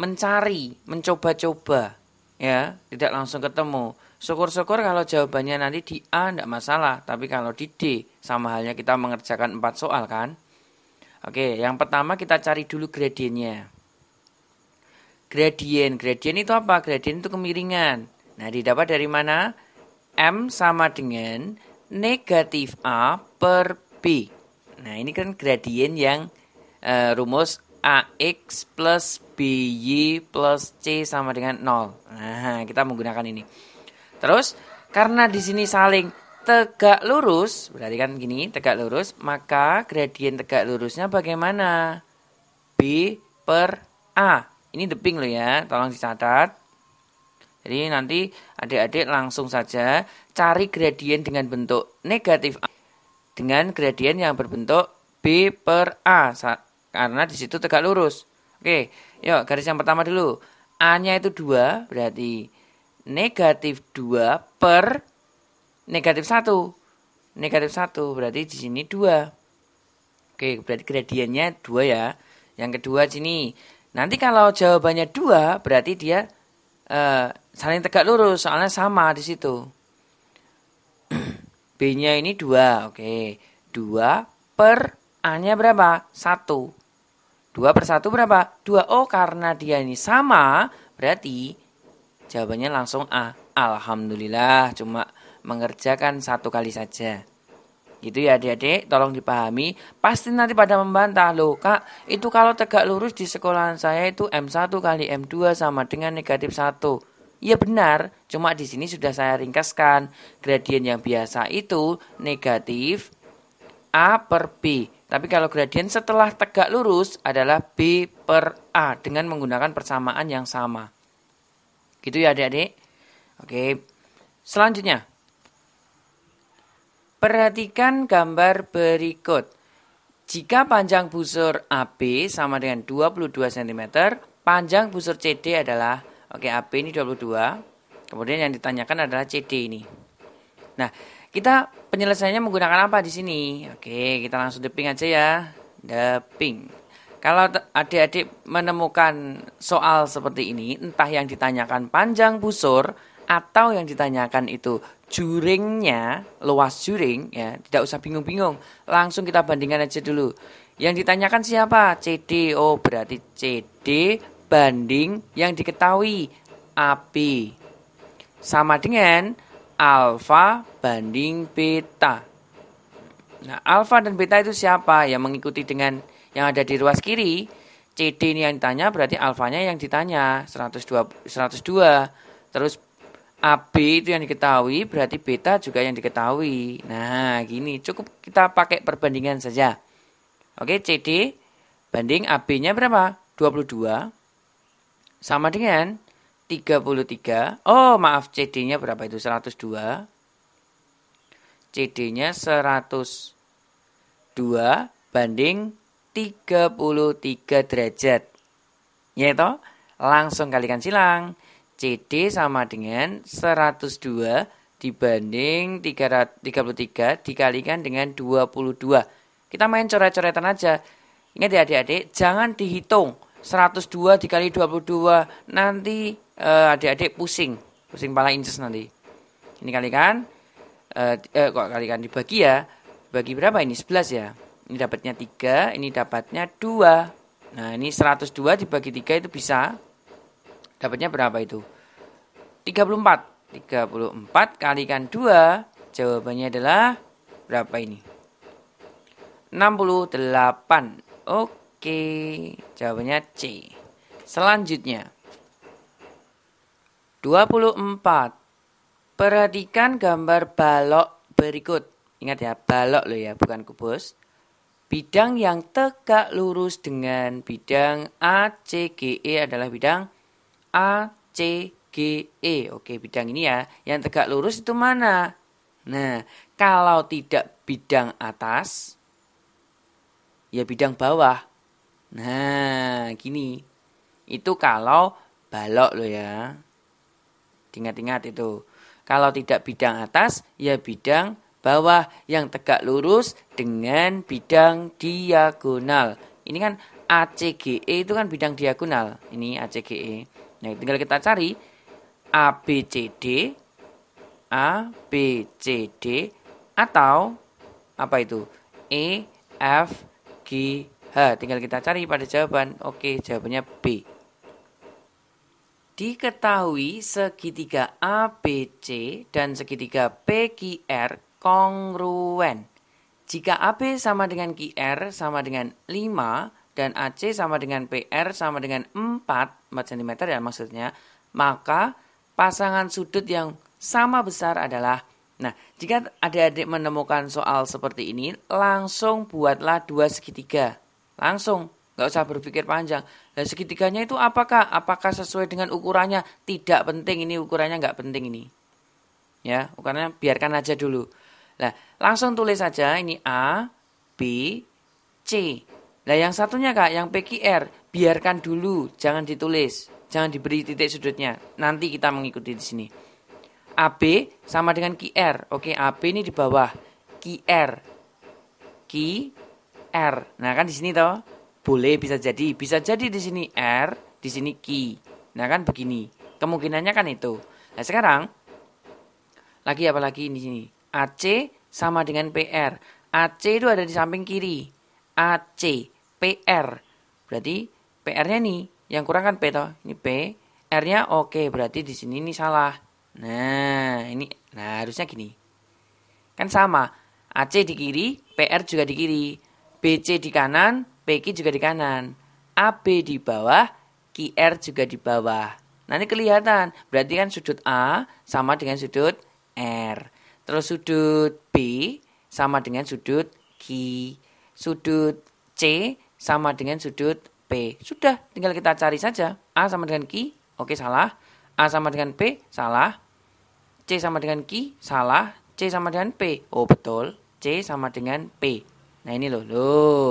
mencari mencoba-coba ya tidak langsung ketemu syukur-syukur kalau jawabannya nanti di A tidak masalah tapi kalau di D sama halnya kita mengerjakan empat soal kan oke yang pertama kita cari dulu gradiennya gradien gradien itu apa gradien itu kemiringan nah didapat dari mana M sama dengan negatif A per B. Nah, ini kan gradien yang uh, rumus AX plus BY plus C sama dengan 0. Nah, kita menggunakan ini. Terus, karena di sini saling tegak lurus, berarti kan gini, tegak lurus, maka gradien tegak lurusnya bagaimana? B per A. Ini deping loh ya, tolong dicatat. Jadi nanti adik-adik langsung saja cari gradien dengan bentuk negatif A dengan gradien yang berbentuk B per A karena di situ tegak lurus. Oke, yuk garis yang pertama dulu. A-nya itu 2 berarti negatif 2 per negatif 1. Negatif 1 berarti di sini 2. Oke, berarti gradiennya 2 ya. Yang kedua sini. Nanti kalau jawabannya 2 berarti dia eh, saling tegak lurus soalnya sama di situ. B-nya ini dua oke. dua per A-nya berapa? satu dua per satu berapa? dua Oh, karena dia ini sama, berarti jawabannya langsung A. Alhamdulillah, cuma mengerjakan satu kali saja. Gitu ya adik-adik, tolong dipahami. Pasti nanti pada membantah, loh kak, itu kalau tegak lurus di sekolahan saya itu M1 kali M2 sama dengan negatif 1. Iya benar, cuma di sini sudah saya ringkaskan. Gradien yang biasa itu negatif A per B. Tapi kalau gradien setelah tegak lurus adalah B per A dengan menggunakan persamaan yang sama. Gitu ya adik-adik? Oke, selanjutnya. Perhatikan gambar berikut. Jika panjang busur AB sama dengan 22 cm, panjang busur CD adalah Oke, AB ini 22. Kemudian yang ditanyakan adalah CD ini. Nah, kita penyelesaiannya menggunakan apa di sini? Oke, kita langsung deping aja ya. Deping. Kalau adik-adik menemukan soal seperti ini, entah yang ditanyakan panjang busur atau yang ditanyakan itu juringnya, luas juring ya, tidak usah bingung-bingung. Langsung kita bandingkan aja dulu. Yang ditanyakan siapa? CD. Oh, berarti CD banding yang diketahui AB sama dengan alfa banding beta. Nah, alfa dan beta itu siapa yang mengikuti dengan yang ada di ruas kiri? CD ini yang ditanya berarti alfanya yang ditanya 102 102. Terus AB itu yang diketahui berarti beta juga yang diketahui. Nah, gini cukup kita pakai perbandingan saja. Oke, CD banding AB-nya berapa? 22 sama dengan 33. Oh, maaf CD-nya berapa itu? 102. CD-nya 102 banding 33 derajat. Ya itu, Langsung kalikan silang. CD sama dengan 102 dibanding 33 dikalikan dengan 22. Kita main coret-coretan aja. Ingat ya adik-adik, jangan dihitung 102 dikali 22 nanti eh, adik-adik uh, pusing pusing pala inches nanti ini kan uh, eh kok kan dibagi ya bagi berapa ini 11 ya ini dapatnya 3 ini dapatnya 2 nah ini 102 dibagi 3 itu bisa dapatnya berapa itu 34 34 kalikan 2 jawabannya adalah berapa ini 68 oke Oke, jawabannya C. Selanjutnya. 24. Perhatikan gambar balok berikut. Ingat ya, balok loh ya, bukan kubus. Bidang yang tegak lurus dengan bidang ACGE adalah bidang ACGE. Oke, bidang ini ya, yang tegak lurus itu mana? Nah, kalau tidak bidang atas, ya bidang bawah. Nah, gini. Itu kalau balok lo ya. Ingat-ingat itu. Kalau tidak bidang atas, ya bidang bawah yang tegak lurus dengan bidang diagonal. Ini kan ACGE itu kan bidang diagonal. Ini ACGE. Nah, tinggal kita cari ABCD ABCD atau apa itu? E, F, G, H. Tinggal kita cari pada jawaban. Oke, jawabannya B. Diketahui segitiga ABC dan segitiga PQR kongruen. Jika AB sama dengan QR sama dengan 5 dan AC sama dengan PR sama dengan 4, 4 cm ya maksudnya, maka pasangan sudut yang sama besar adalah Nah, jika adik-adik menemukan soal seperti ini, langsung buatlah dua segitiga langsung nggak usah berpikir panjang dan segitiganya itu apakah apakah sesuai dengan ukurannya tidak penting ini ukurannya nggak penting ini ya ukurannya biarkan aja dulu nah langsung tulis saja ini A B C nah yang satunya kak yang PQR biarkan dulu jangan ditulis jangan diberi titik sudutnya nanti kita mengikuti di sini AB sama dengan QR. Oke, AB ini di bawah QR. Ki R. Nah, kan di sini toh boleh bisa jadi, bisa jadi di sini R, di sini Q. Nah, kan begini. Kemungkinannya kan itu. Nah, sekarang lagi apa lagi di sini? AC sama dengan PR. AC itu ada di samping kiri. AC, PR. Berarti PR-nya nih, yang kurang kan P toh. Ini P, R-nya oke, okay, berarti di sini ini salah. Nah, ini nah harusnya gini. Kan sama. AC di kiri, PR juga di kiri. BC di kanan, PQ juga di kanan. AB di bawah, QR juga di bawah. Nanti kelihatan, berarti kan sudut A sama dengan sudut R. Terus sudut B sama dengan sudut Q. Sudut C sama dengan sudut P. Sudah, tinggal kita cari saja. A sama dengan Q, oke salah. A sama dengan P, salah. C sama dengan Q, salah. C sama dengan P, oh betul. C sama dengan P. Nah ini loh, loh.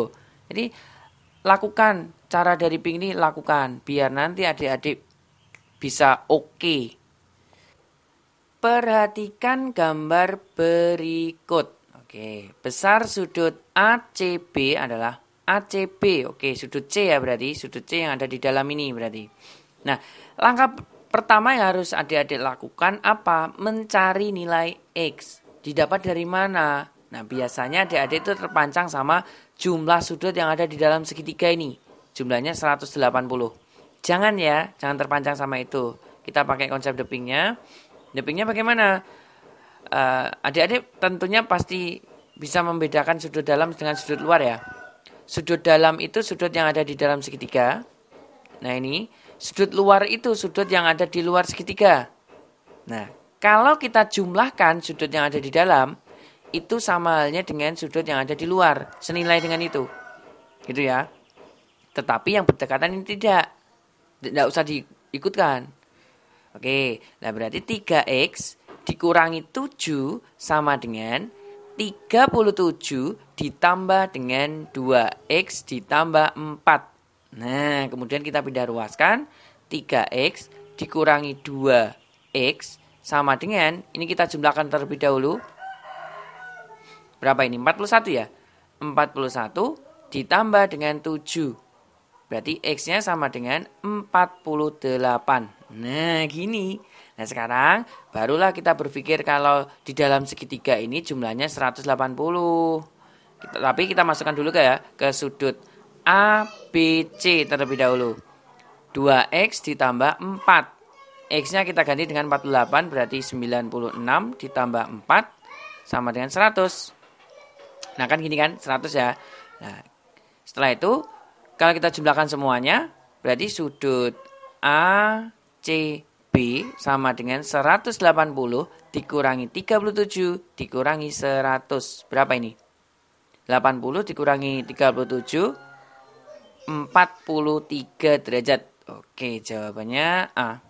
Jadi lakukan cara dari pink ini lakukan biar nanti adik-adik bisa oke. Okay. Perhatikan gambar berikut. Oke, besar sudut ACB adalah ACB. Oke, sudut C ya berarti, sudut C yang ada di dalam ini berarti. Nah, langkah pertama yang harus adik-adik lakukan apa? Mencari nilai X. Didapat dari mana? Nah biasanya adik-adik itu terpancang sama jumlah sudut yang ada di dalam segitiga ini. Jumlahnya 180. Jangan ya, jangan terpancang sama itu. Kita pakai konsep depingnya. Depingnya bagaimana? Eh, adik-adik uh, adik -adik tentunya pasti bisa membedakan sudut dalam dengan sudut luar ya. Sudut dalam itu sudut yang ada di dalam segitiga. Nah ini, sudut luar itu sudut yang ada di luar segitiga. Nah, kalau kita jumlahkan sudut yang ada di dalam, itu sama halnya dengan sudut yang ada di luar, senilai dengan itu. Gitu ya. Tetapi yang berdekatan ini tidak. Tidak usah diikutkan. Oke, nah berarti 3x dikurangi 7 sama dengan 37 ditambah dengan 2x ditambah 4. Nah, kemudian kita pindah ruaskan 3x dikurangi 2x sama dengan ini kita jumlahkan terlebih dahulu berapa ini? 41 ya? 41 ditambah dengan 7. Berarti X-nya sama dengan 48. Nah, gini. Nah, sekarang barulah kita berpikir kalau di dalam segitiga ini jumlahnya 180. Kita, tapi kita masukkan dulu ke ya ke sudut ABC terlebih dahulu. 2X ditambah 4. X-nya kita ganti dengan 48 berarti 96 ditambah 4 sama dengan 100. Nah kan gini kan 100 ya. Nah, setelah itu kalau kita jumlahkan semuanya berarti sudut A C B sama dengan 180 dikurangi 37 dikurangi 100. Berapa ini? 80 dikurangi 37 43 derajat. Oke, jawabannya A.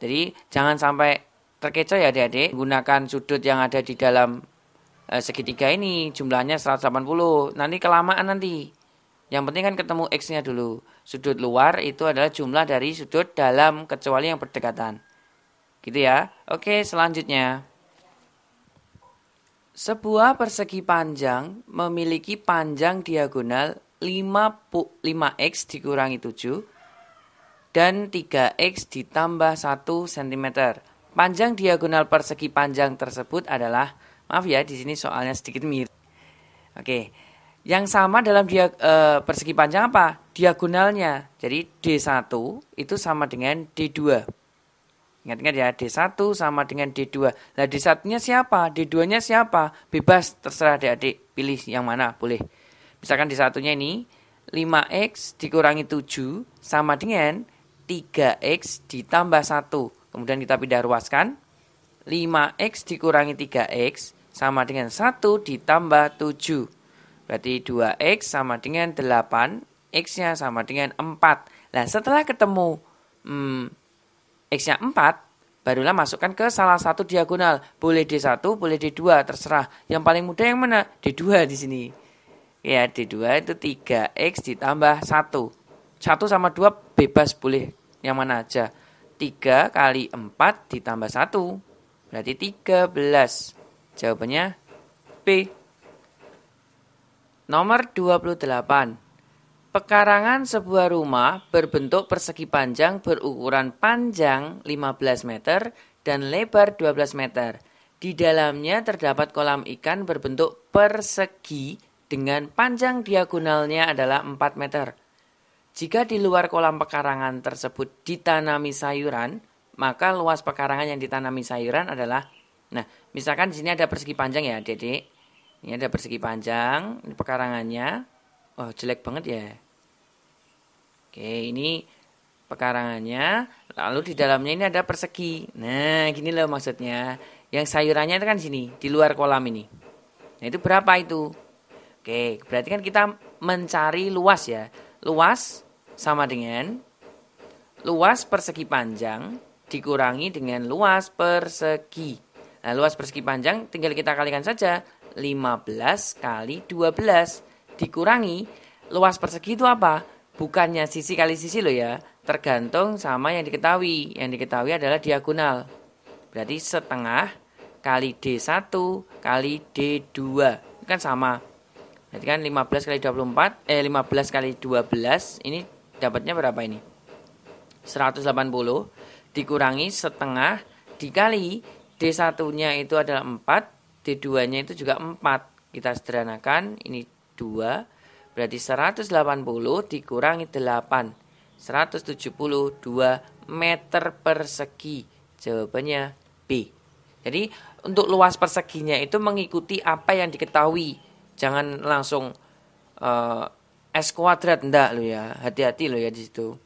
Jadi jangan sampai terkecoh ya adik-adik. Gunakan sudut yang ada di dalam eh, segitiga ini jumlahnya 180. Nanti kelamaan nanti. Yang penting kan ketemu X-nya dulu. Sudut luar itu adalah jumlah dari sudut dalam kecuali yang berdekatan. Gitu ya. Oke, selanjutnya. Sebuah persegi panjang memiliki panjang diagonal 5, x dikurangi 7 dan 3x ditambah 1 cm. Panjang diagonal persegi panjang tersebut adalah Maaf ya, di sini soalnya sedikit mirip. Oke. Yang sama dalam dia e, persegi panjang apa? Diagonalnya. Jadi D1 itu sama dengan D2. Ingat-ingat ya, D1 sama dengan D2. Nah, D1-nya siapa? D2-nya siapa? Bebas, terserah adik-adik. Pilih yang mana, boleh. Misalkan D1-nya ini, 5X dikurangi 7 sama dengan 3X ditambah 1. Kemudian kita pindah ruaskan. 5X dikurangi 3X sama dengan 1 ditambah 7. Berarti 2x sama dengan 8, x-nya sama dengan 4. Nah, setelah ketemu hmm, x-nya 4, barulah masukkan ke salah satu diagonal. Boleh D1, boleh D2, terserah. Yang paling mudah yang mana? D2 di sini. Ya, D2 itu 3x ditambah 1. 1 sama 2 bebas boleh yang mana aja. 3 kali 4 ditambah 1 berarti 13. Jawabannya P. Nomor 28. Pekarangan sebuah rumah berbentuk persegi panjang berukuran panjang 15 meter dan lebar 12 meter. Di dalamnya terdapat kolam ikan berbentuk persegi dengan panjang diagonalnya adalah 4 meter. Jika di luar kolam pekarangan tersebut ditanami sayuran, maka luas pekarangan yang ditanami sayuran adalah nah, Misalkan di sini ada persegi panjang ya, Dedek. Ini ada persegi panjang, ini pekarangannya. Oh, jelek banget ya. Oke, ini pekarangannya. Lalu di dalamnya ini ada persegi. Nah, gini loh maksudnya. Yang sayurannya itu kan sini, di luar kolam ini. Nah, itu berapa itu? Oke, berarti kan kita mencari luas ya. Luas sama dengan luas persegi panjang dikurangi dengan luas persegi. Nah, luas persegi panjang tinggal kita kalikan saja 15 kali 12 dikurangi luas persegi itu apa? Bukannya sisi kali sisi loh ya, tergantung sama yang diketahui. Yang diketahui adalah diagonal. Berarti setengah kali D1 kali D2. kan sama. Berarti kan 15 kali 24, eh 15 kali 12, ini dapatnya berapa ini? 180 dikurangi setengah dikali D1-nya itu adalah 4, D2-nya itu juga 4. Kita sederhanakan, ini 2, berarti 180 dikurangi 8. 172 meter persegi. Jawabannya B. Jadi untuk luas perseginya itu mengikuti apa yang diketahui. Jangan langsung uh, S kuadrat enggak lo ya. Hati-hati lo ya di situ.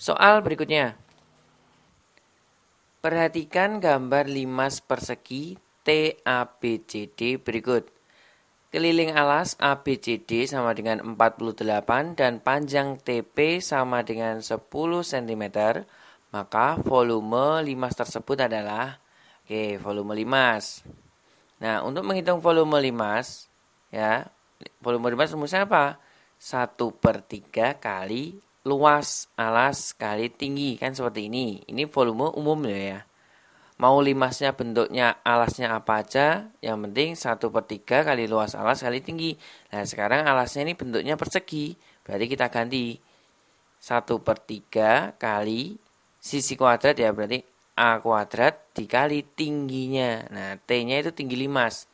Soal berikutnya. Perhatikan gambar 5 persegi TABCD berikut. Keliling alas ABCD sama dengan 48 dan panjang TP sama dengan 10 cm, maka volume limas tersebut adalah oke, volume limas. Nah, untuk menghitung volume limas ya, volume limas rumusnya apa? 1 per 3 kali luas alas kali tinggi kan seperti ini. Ini volume umum ya. Mau limasnya bentuknya alasnya apa aja, yang penting satu per 3 kali luas alas kali tinggi. Nah sekarang alasnya ini bentuknya persegi, berarti kita ganti satu per 3 kali sisi kuadrat ya, berarti A kuadrat dikali tingginya. Nah T-nya itu tinggi limas.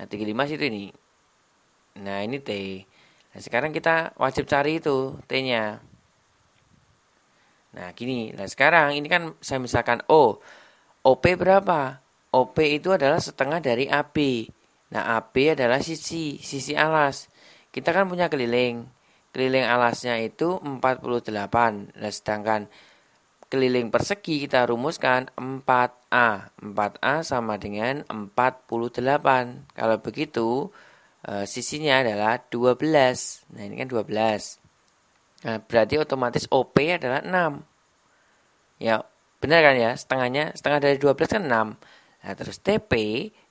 Nah tinggi limas itu ini. Nah ini T. Nah sekarang kita wajib cari itu T-nya. Nah, gini. Nah, sekarang ini kan saya misalkan oh, O. OP berapa? OP itu adalah setengah dari AB. Nah, AB adalah sisi, sisi alas. Kita kan punya keliling. Keliling alasnya itu 48. Nah, sedangkan keliling persegi kita rumuskan 4A. 4A sama dengan 48. Kalau begitu, eh, sisinya adalah 12. Nah, ini kan 12. Nah, berarti otomatis OP adalah 6. Ya, benar kan ya? Setengahnya, setengah dari 12 kan 6. Nah, terus TP,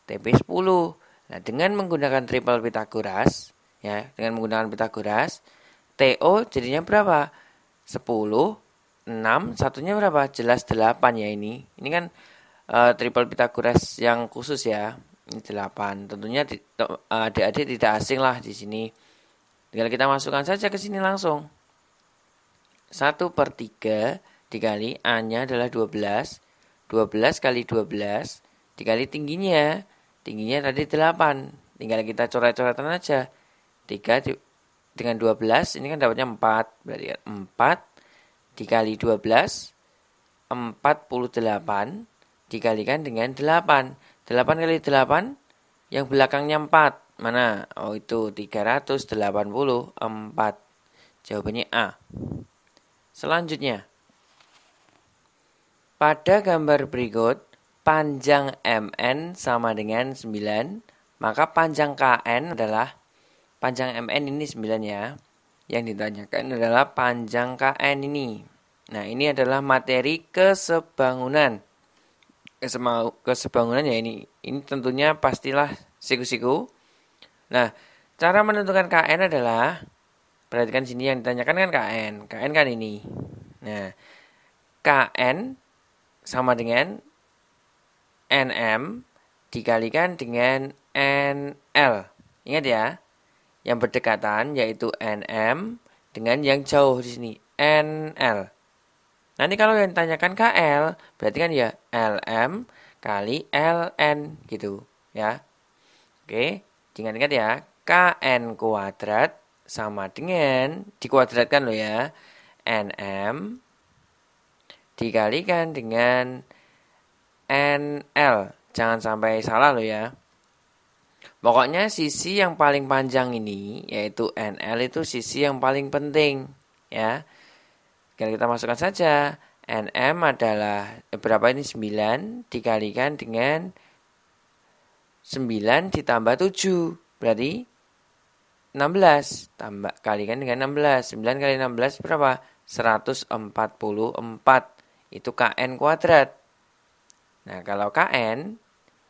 TP 10. Nah, dengan menggunakan triple Pitagoras, ya, dengan menggunakan Pitagoras, TO jadinya berapa? 10, 6, satunya berapa? Jelas 8 ya ini. Ini kan uh, triple Pitagoras yang khusus ya. Ini 8. Tentunya eh, adik-adik tidak asing lah di sini. Tinggal kita masukkan saja ke sini langsung. 1 per 3 dikali A-nya adalah 12. 12 kali 12 dikali tingginya. Tingginya tadi 8. Tinggal kita coret-coretan aja. 3 di, dengan 12 ini kan dapatnya 4. Berarti 4 kan dikali 12 48 dikalikan dengan 8. 8 kali 8 yang belakangnya 4. Mana? Oh itu 384. Jawabannya A. Selanjutnya, pada gambar berikut, panjang MN sama dengan 9, maka panjang KN adalah panjang MN ini 9 ya. Yang ditanyakan adalah panjang KN ini. Nah, ini adalah materi kesebangunan. kesebangunan ya ini. Ini tentunya pastilah siku-siku. Nah, cara menentukan KN adalah Perhatikan sini yang ditanyakan kan KN. KN kan ini. Nah, KN sama dengan NM dikalikan dengan NL. Ingat ya, yang berdekatan yaitu NM dengan yang jauh di sini NL. Nanti kalau yang ditanyakan KL, berarti kan ya LM kali LN gitu ya. Oke, jangan ingat ya, KN kuadrat sama dengan dikuadratkan lo ya nm dikalikan dengan nl jangan sampai salah lo ya pokoknya sisi yang paling panjang ini yaitu nl itu sisi yang paling penting ya Kali kita masukkan saja nm adalah eh, berapa ini 9 dikalikan dengan 9 ditambah 7 berarti 16 tambah kalikan dengan 16 9 kali 16 berapa 144 itu KN kuadrat nah kalau KN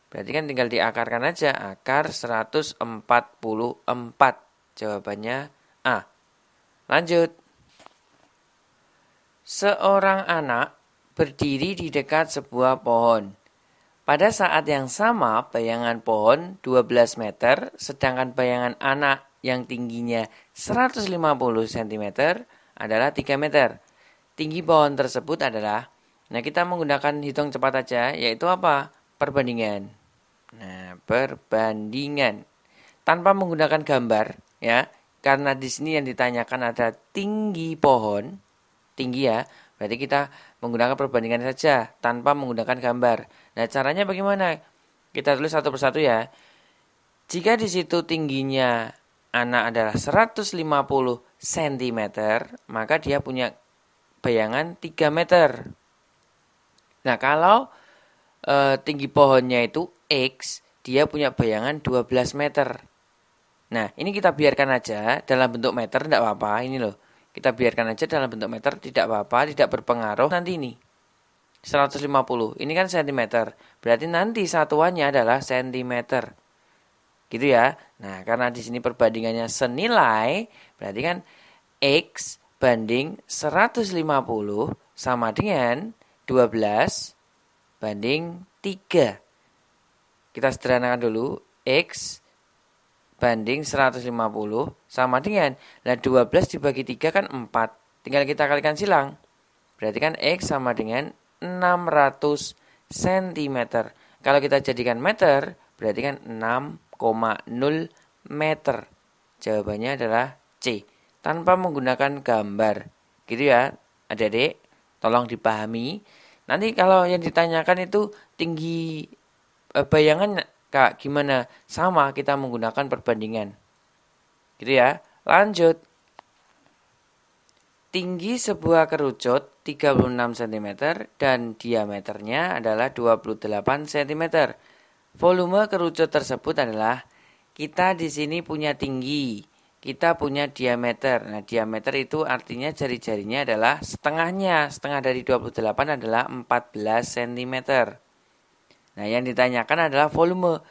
berarti kan tinggal diakarkan aja akar 144 jawabannya A lanjut seorang anak berdiri di dekat sebuah pohon pada saat yang sama, bayangan pohon 12 meter, sedangkan bayangan anak yang tingginya 150 cm adalah 3 meter. Tinggi pohon tersebut adalah Nah, kita menggunakan hitung cepat aja, yaitu apa? Perbandingan. Nah, perbandingan. Tanpa menggunakan gambar, ya. Karena di sini yang ditanyakan ada tinggi pohon, tinggi ya. Berarti kita menggunakan perbandingan saja tanpa menggunakan gambar. Nah, caranya bagaimana? Kita tulis satu persatu ya. Jika di situ tingginya anak adalah 150 cm, maka dia punya bayangan 3 meter. Nah, kalau e, tinggi pohonnya itu X, dia punya bayangan 12 meter. Nah, ini kita biarkan aja dalam bentuk meter, tidak apa-apa. Ini loh, kita biarkan aja dalam bentuk meter, tidak apa-apa, tidak berpengaruh nanti ini. 150, ini kan cm, Berarti nanti satuannya adalah cm. Gitu ya. Nah, karena di sini perbandingannya senilai, berarti kan X banding 150 sama dengan 12 banding 3. Kita sederhanakan dulu, X banding 150 sama dengan nah 12 dibagi 3 kan 4. Tinggal kita kalikan silang. Berarti kan X sama dengan 600 cm. Kalau kita jadikan meter, berarti kan 6 meter. Jawabannya adalah C. Tanpa menggunakan gambar. Gitu ya, adik-adik. Tolong dipahami. Nanti kalau yang ditanyakan itu tinggi eh, bayangan Kak gimana? Sama kita menggunakan perbandingan. Gitu ya. Lanjut. Tinggi sebuah kerucut 36 cm dan diameternya adalah 28 cm. Volume kerucut tersebut adalah kita di sini punya tinggi, kita punya diameter. Nah, diameter itu artinya jari-jarinya adalah setengahnya. Setengah dari 28 adalah 14 cm. Nah, yang ditanyakan adalah volume.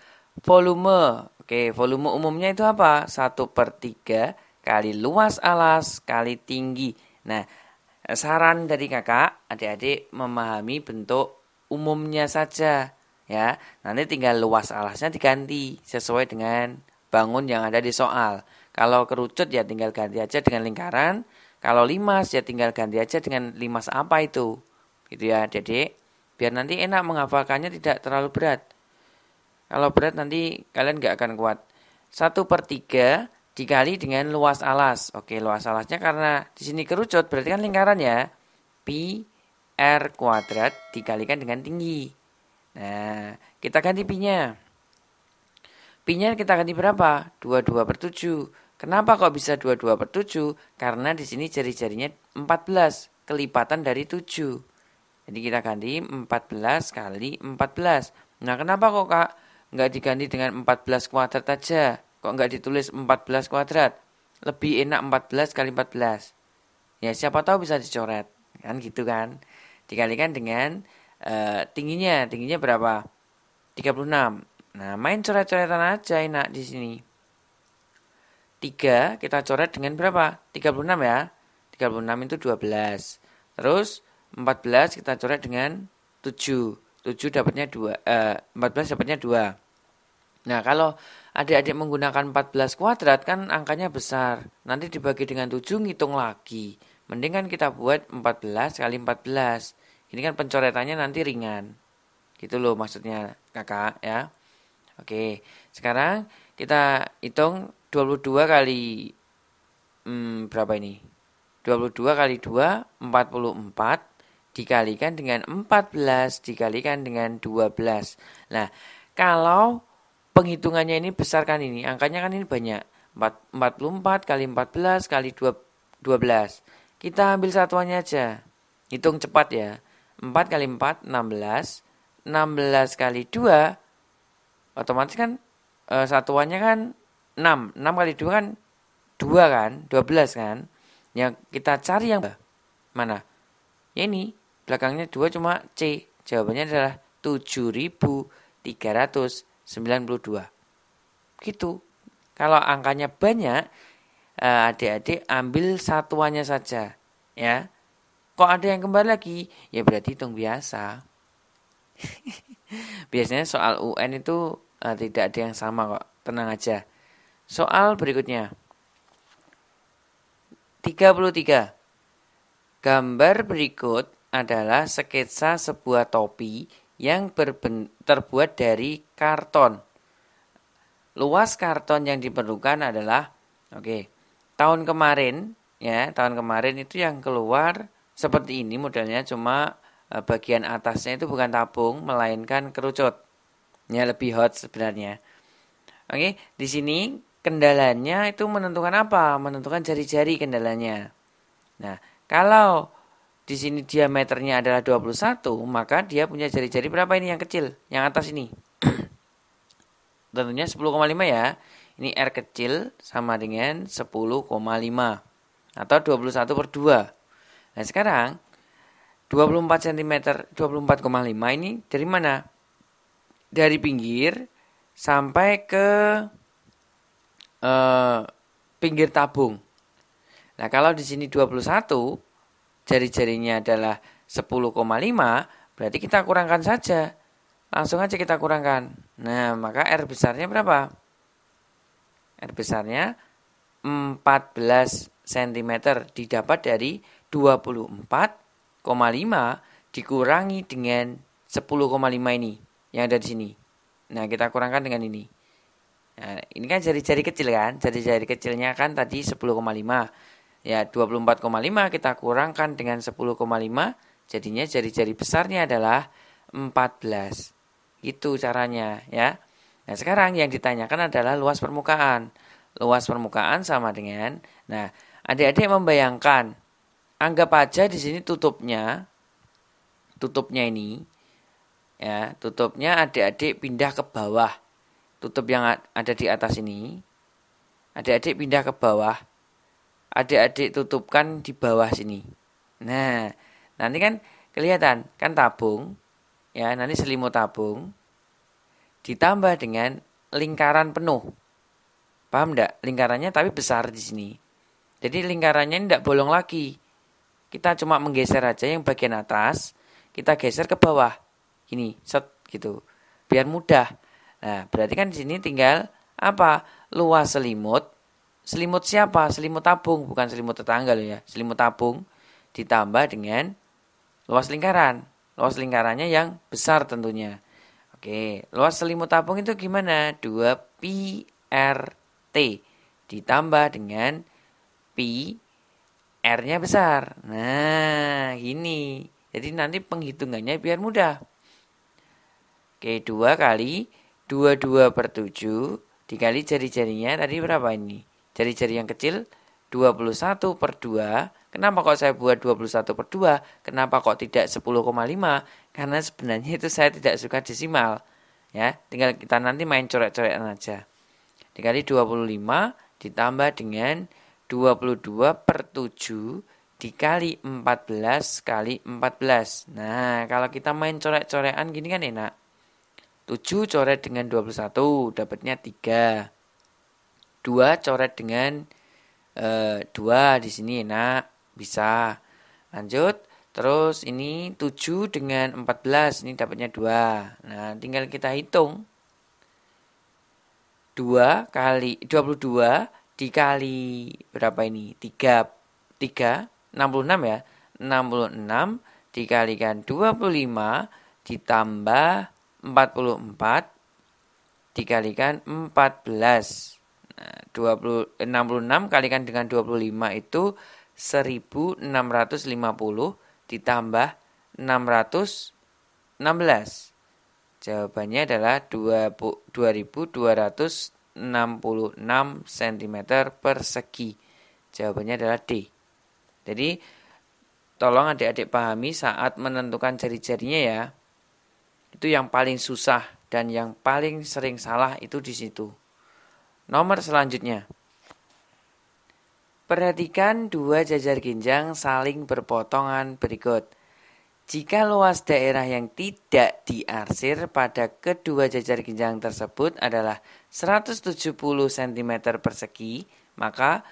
Volume, oke, volume umumnya itu apa? 1 per 3 kali luas alas kali tinggi. Nah, saran dari kakak, adik-adik memahami bentuk umumnya saja ya nanti tinggal luas alasnya diganti sesuai dengan bangun yang ada di soal kalau kerucut ya tinggal ganti aja dengan lingkaran kalau limas ya tinggal ganti aja dengan limas apa itu gitu ya jadi biar nanti enak menghafalkannya tidak terlalu berat kalau berat nanti kalian nggak akan kuat satu per tiga dikali dengan luas alas oke luas alasnya karena di sini kerucut berarti kan lingkaran ya pi r kuadrat dikalikan dengan tinggi Nah, kita ganti pinya. Pinya kita ganti berapa? 22 per 7. Kenapa kok bisa 22 per 7? Karena di sini jari-jarinya 14, kelipatan dari 7. Jadi kita ganti 14 kali 14. Nah, kenapa kok kak nggak diganti dengan 14 kuadrat aja? Kok nggak ditulis 14 kuadrat? Lebih enak 14 kali 14. Ya, siapa tahu bisa dicoret. Kan gitu kan. Dikalikan dengan Eh, tingginya tingginya berapa 36 nah main coret-coretan aja enak di sini 3 kita coret dengan berapa 36 ya 36 itu 12 terus 14 kita coret dengan 7 7 dapatnya 2 eh, 14 dapatnya 2 nah kalau adik-adik menggunakan 14 kuadrat kan angkanya besar nanti dibagi dengan 7 ngitung lagi mendingan kita buat 14 kali 14 ini kan pencoretannya nanti ringan. Gitu loh maksudnya kakak ya. Oke, sekarang kita hitung 22 kali hmm, berapa ini? 22 kali 2, 44 dikalikan dengan 14 dikalikan dengan 12. Nah, kalau penghitungannya ini besarkan ini, angkanya kan ini banyak. 4, 44 kali 14 kali 2, 12. Kita ambil satuannya aja. Hitung cepat ya. 4 kali 4, 16. 16 kali 2, otomatis kan e, satuannya kan 6. 6 kali 2 kan 2 kan, 12 kan. Yang kita cari yang mana? Ya ini, belakangnya 2 cuma C. Jawabannya adalah 7392. Gitu. Kalau angkanya banyak, eh, adik-adik ambil satuannya saja. Ya, Kok ada yang kembali lagi? Ya berarti hitung biasa. Biasanya soal UN itu uh, tidak ada yang sama kok. Tenang aja. Soal berikutnya. 33. Gambar berikut adalah sketsa sebuah topi yang terbuat dari karton. Luas karton yang diperlukan adalah oke, okay, tahun kemarin ya, tahun kemarin itu yang keluar seperti ini modelnya cuma eh, bagian atasnya itu bukan tabung melainkan kerucut. Ya lebih hot sebenarnya. Oke, di sini kendalanya itu menentukan apa? Menentukan jari-jari kendalanya. Nah, kalau di sini diameternya adalah 21, maka dia punya jari-jari berapa ini yang kecil? Yang atas ini. Tentunya 10,5 ya. Ini R kecil sama dengan 10,5 atau 21 per 2. Nah sekarang 24 cm 24,5 ini dari mana? Dari pinggir sampai ke uh, pinggir tabung. Nah kalau di sini 21 jari-jarinya adalah 10,5 berarti kita kurangkan saja. Langsung aja kita kurangkan. Nah maka R besarnya berapa? R besarnya 14 cm didapat dari 24,5 dikurangi dengan 10,5 ini yang ada di sini. Nah, kita kurangkan dengan ini. Nah, ini kan jari-jari kecil kan? Jari-jari kecilnya kan tadi 10,5. Ya, 24,5 kita kurangkan dengan 10,5, jadinya jari-jari besarnya adalah 14. Itu caranya, ya. Nah, sekarang yang ditanyakan adalah luas permukaan. Luas permukaan sama dengan Nah, adik-adik membayangkan anggap aja di sini tutupnya tutupnya ini ya tutupnya adik-adik pindah ke bawah tutup yang ada di atas ini adik-adik pindah ke bawah adik-adik tutupkan di bawah sini nah nanti kan kelihatan kan tabung ya nanti selimut tabung ditambah dengan lingkaran penuh paham tidak lingkarannya tapi besar di sini jadi lingkarannya tidak bolong lagi kita cuma menggeser aja yang bagian atas kita geser ke bawah ini set gitu biar mudah nah berarti kan di sini tinggal apa luas selimut selimut siapa selimut tabung bukan selimut tetangga loh ya selimut tabung ditambah dengan luas lingkaran luas lingkarannya yang besar tentunya oke luas selimut tabung itu gimana 2 pi r er t ditambah dengan pi R-nya besar. Nah, ini. Jadi nanti penghitungannya biar mudah. Oke, 2 kali 22 per 7 dikali jari-jarinya tadi berapa ini? Jari-jari yang kecil 21 per 2. Kenapa kok saya buat 21 per 2? Kenapa kok tidak 10,5? Karena sebenarnya itu saya tidak suka desimal. Ya, tinggal kita nanti main coret-coretan aja. Dikali 25 ditambah dengan 22 per 7 dikali 14 kali 14. Nah, kalau kita main coret corekan gini kan enak. 7 coret dengan 21, dapatnya 3. 2 coret dengan e, eh, 2 di sini enak, bisa. Lanjut, terus ini 7 dengan 14, ini dapatnya 2. Nah, tinggal kita hitung. 2 kali 22 dikali berapa ini? 3 3 66 ya. 66 dikalikan 25 ditambah 44 dikalikan 14. Nah, 20 66 kalikan dengan 25 itu 1650 ditambah 616. Jawabannya adalah 2216. 66 cm persegi. Jawabannya adalah D. Jadi tolong adik-adik pahami saat menentukan jari-jarinya ya. Itu yang paling susah dan yang paling sering salah itu di situ. Nomor selanjutnya. Perhatikan dua jajar ginjang saling berpotongan berikut. Jika luas daerah yang tidak diarsir pada kedua jajar ginjang tersebut adalah 170 cm persegi, maka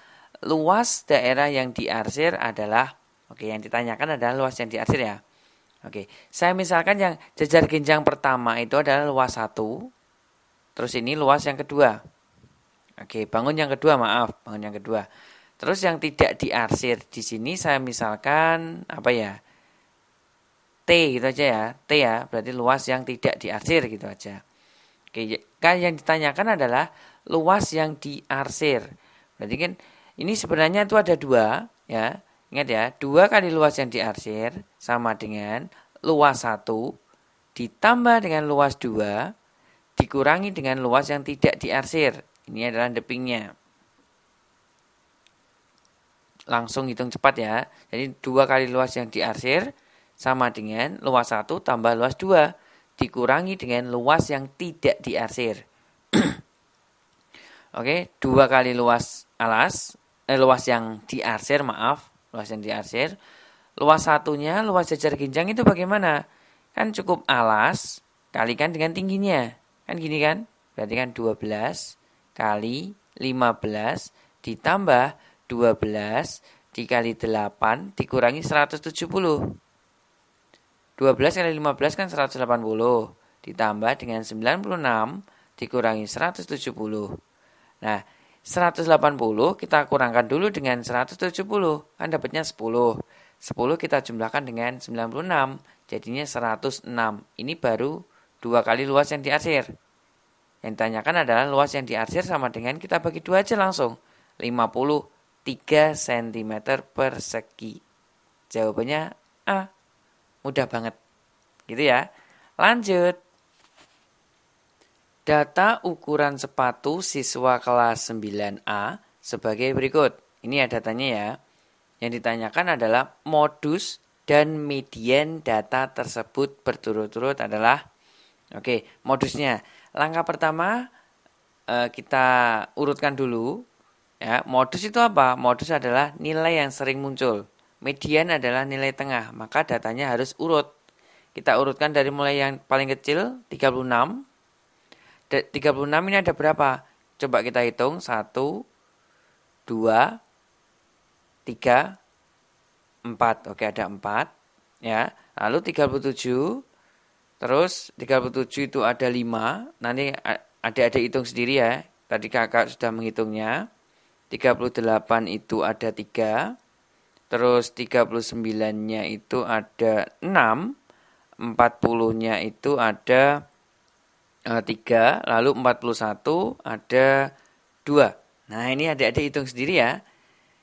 luas daerah yang diarsir adalah oke yang ditanyakan adalah luas yang diarsir ya. Oke, saya misalkan yang jajar ginjang pertama itu adalah luas 1, terus ini luas yang kedua. Oke, bangun yang kedua, maaf, bangun yang kedua. Terus yang tidak diarsir di sini saya misalkan apa ya? T gitu aja ya. T ya, berarti luas yang tidak diarsir gitu aja. Oke, ya, kan yang ditanyakan adalah luas yang diarsir. Berarti kan ini sebenarnya itu ada dua ya. Ingat ya, dua kali luas yang diarsir sama dengan luas satu ditambah dengan luas dua dikurangi dengan luas yang tidak diarsir. Ini adalah depingnya. Langsung hitung cepat ya. Jadi dua kali luas yang diarsir sama dengan luas 1 tambah luas 2 dikurangi dengan luas yang tidak diarsir. Oke, okay, 2 kali luas alas, eh, luas yang diarsir, maaf, luas yang diarsir. Luas satunya, luas jajar ginjang itu bagaimana? Kan cukup alas, kalikan dengan tingginya. Kan gini kan? Berarti kan 12 kali 15 ditambah 12 dikali 8 dikurangi 170. 12 kali 15 kan 180 ditambah dengan 96 dikurangi 170. Nah, 180 kita kurangkan dulu dengan 170 kan dapatnya 10. 10 kita jumlahkan dengan 96 jadinya 106. Ini baru dua kali luas yang diarsir. Yang ditanyakan adalah luas yang diarsir sama dengan kita bagi dua aja langsung. 53 cm persegi. Jawabannya A. Mudah banget. Gitu ya. Lanjut. Data ukuran sepatu siswa kelas 9A sebagai berikut. Ini ya datanya ya. Yang ditanyakan adalah modus dan median data tersebut berturut-turut adalah Oke, modusnya. Langkah pertama eh, kita urutkan dulu. Ya, modus itu apa? Modus adalah nilai yang sering muncul. Median adalah nilai tengah, maka datanya harus urut. Kita urutkan dari mulai yang paling kecil, 36. 36 ini ada berapa? Coba kita hitung, 1, 2, 3, 4. Oke, ada 4. Ya. Lalu 37, terus 37 itu ada 5. Nanti ada-ada hitung sendiri ya. Tadi kakak sudah menghitungnya. 38 itu ada 3. Terus 39-nya itu ada 6, 40-nya itu ada 3, eh, lalu 41 ada 2. Nah, ini adik-adik hitung sendiri ya.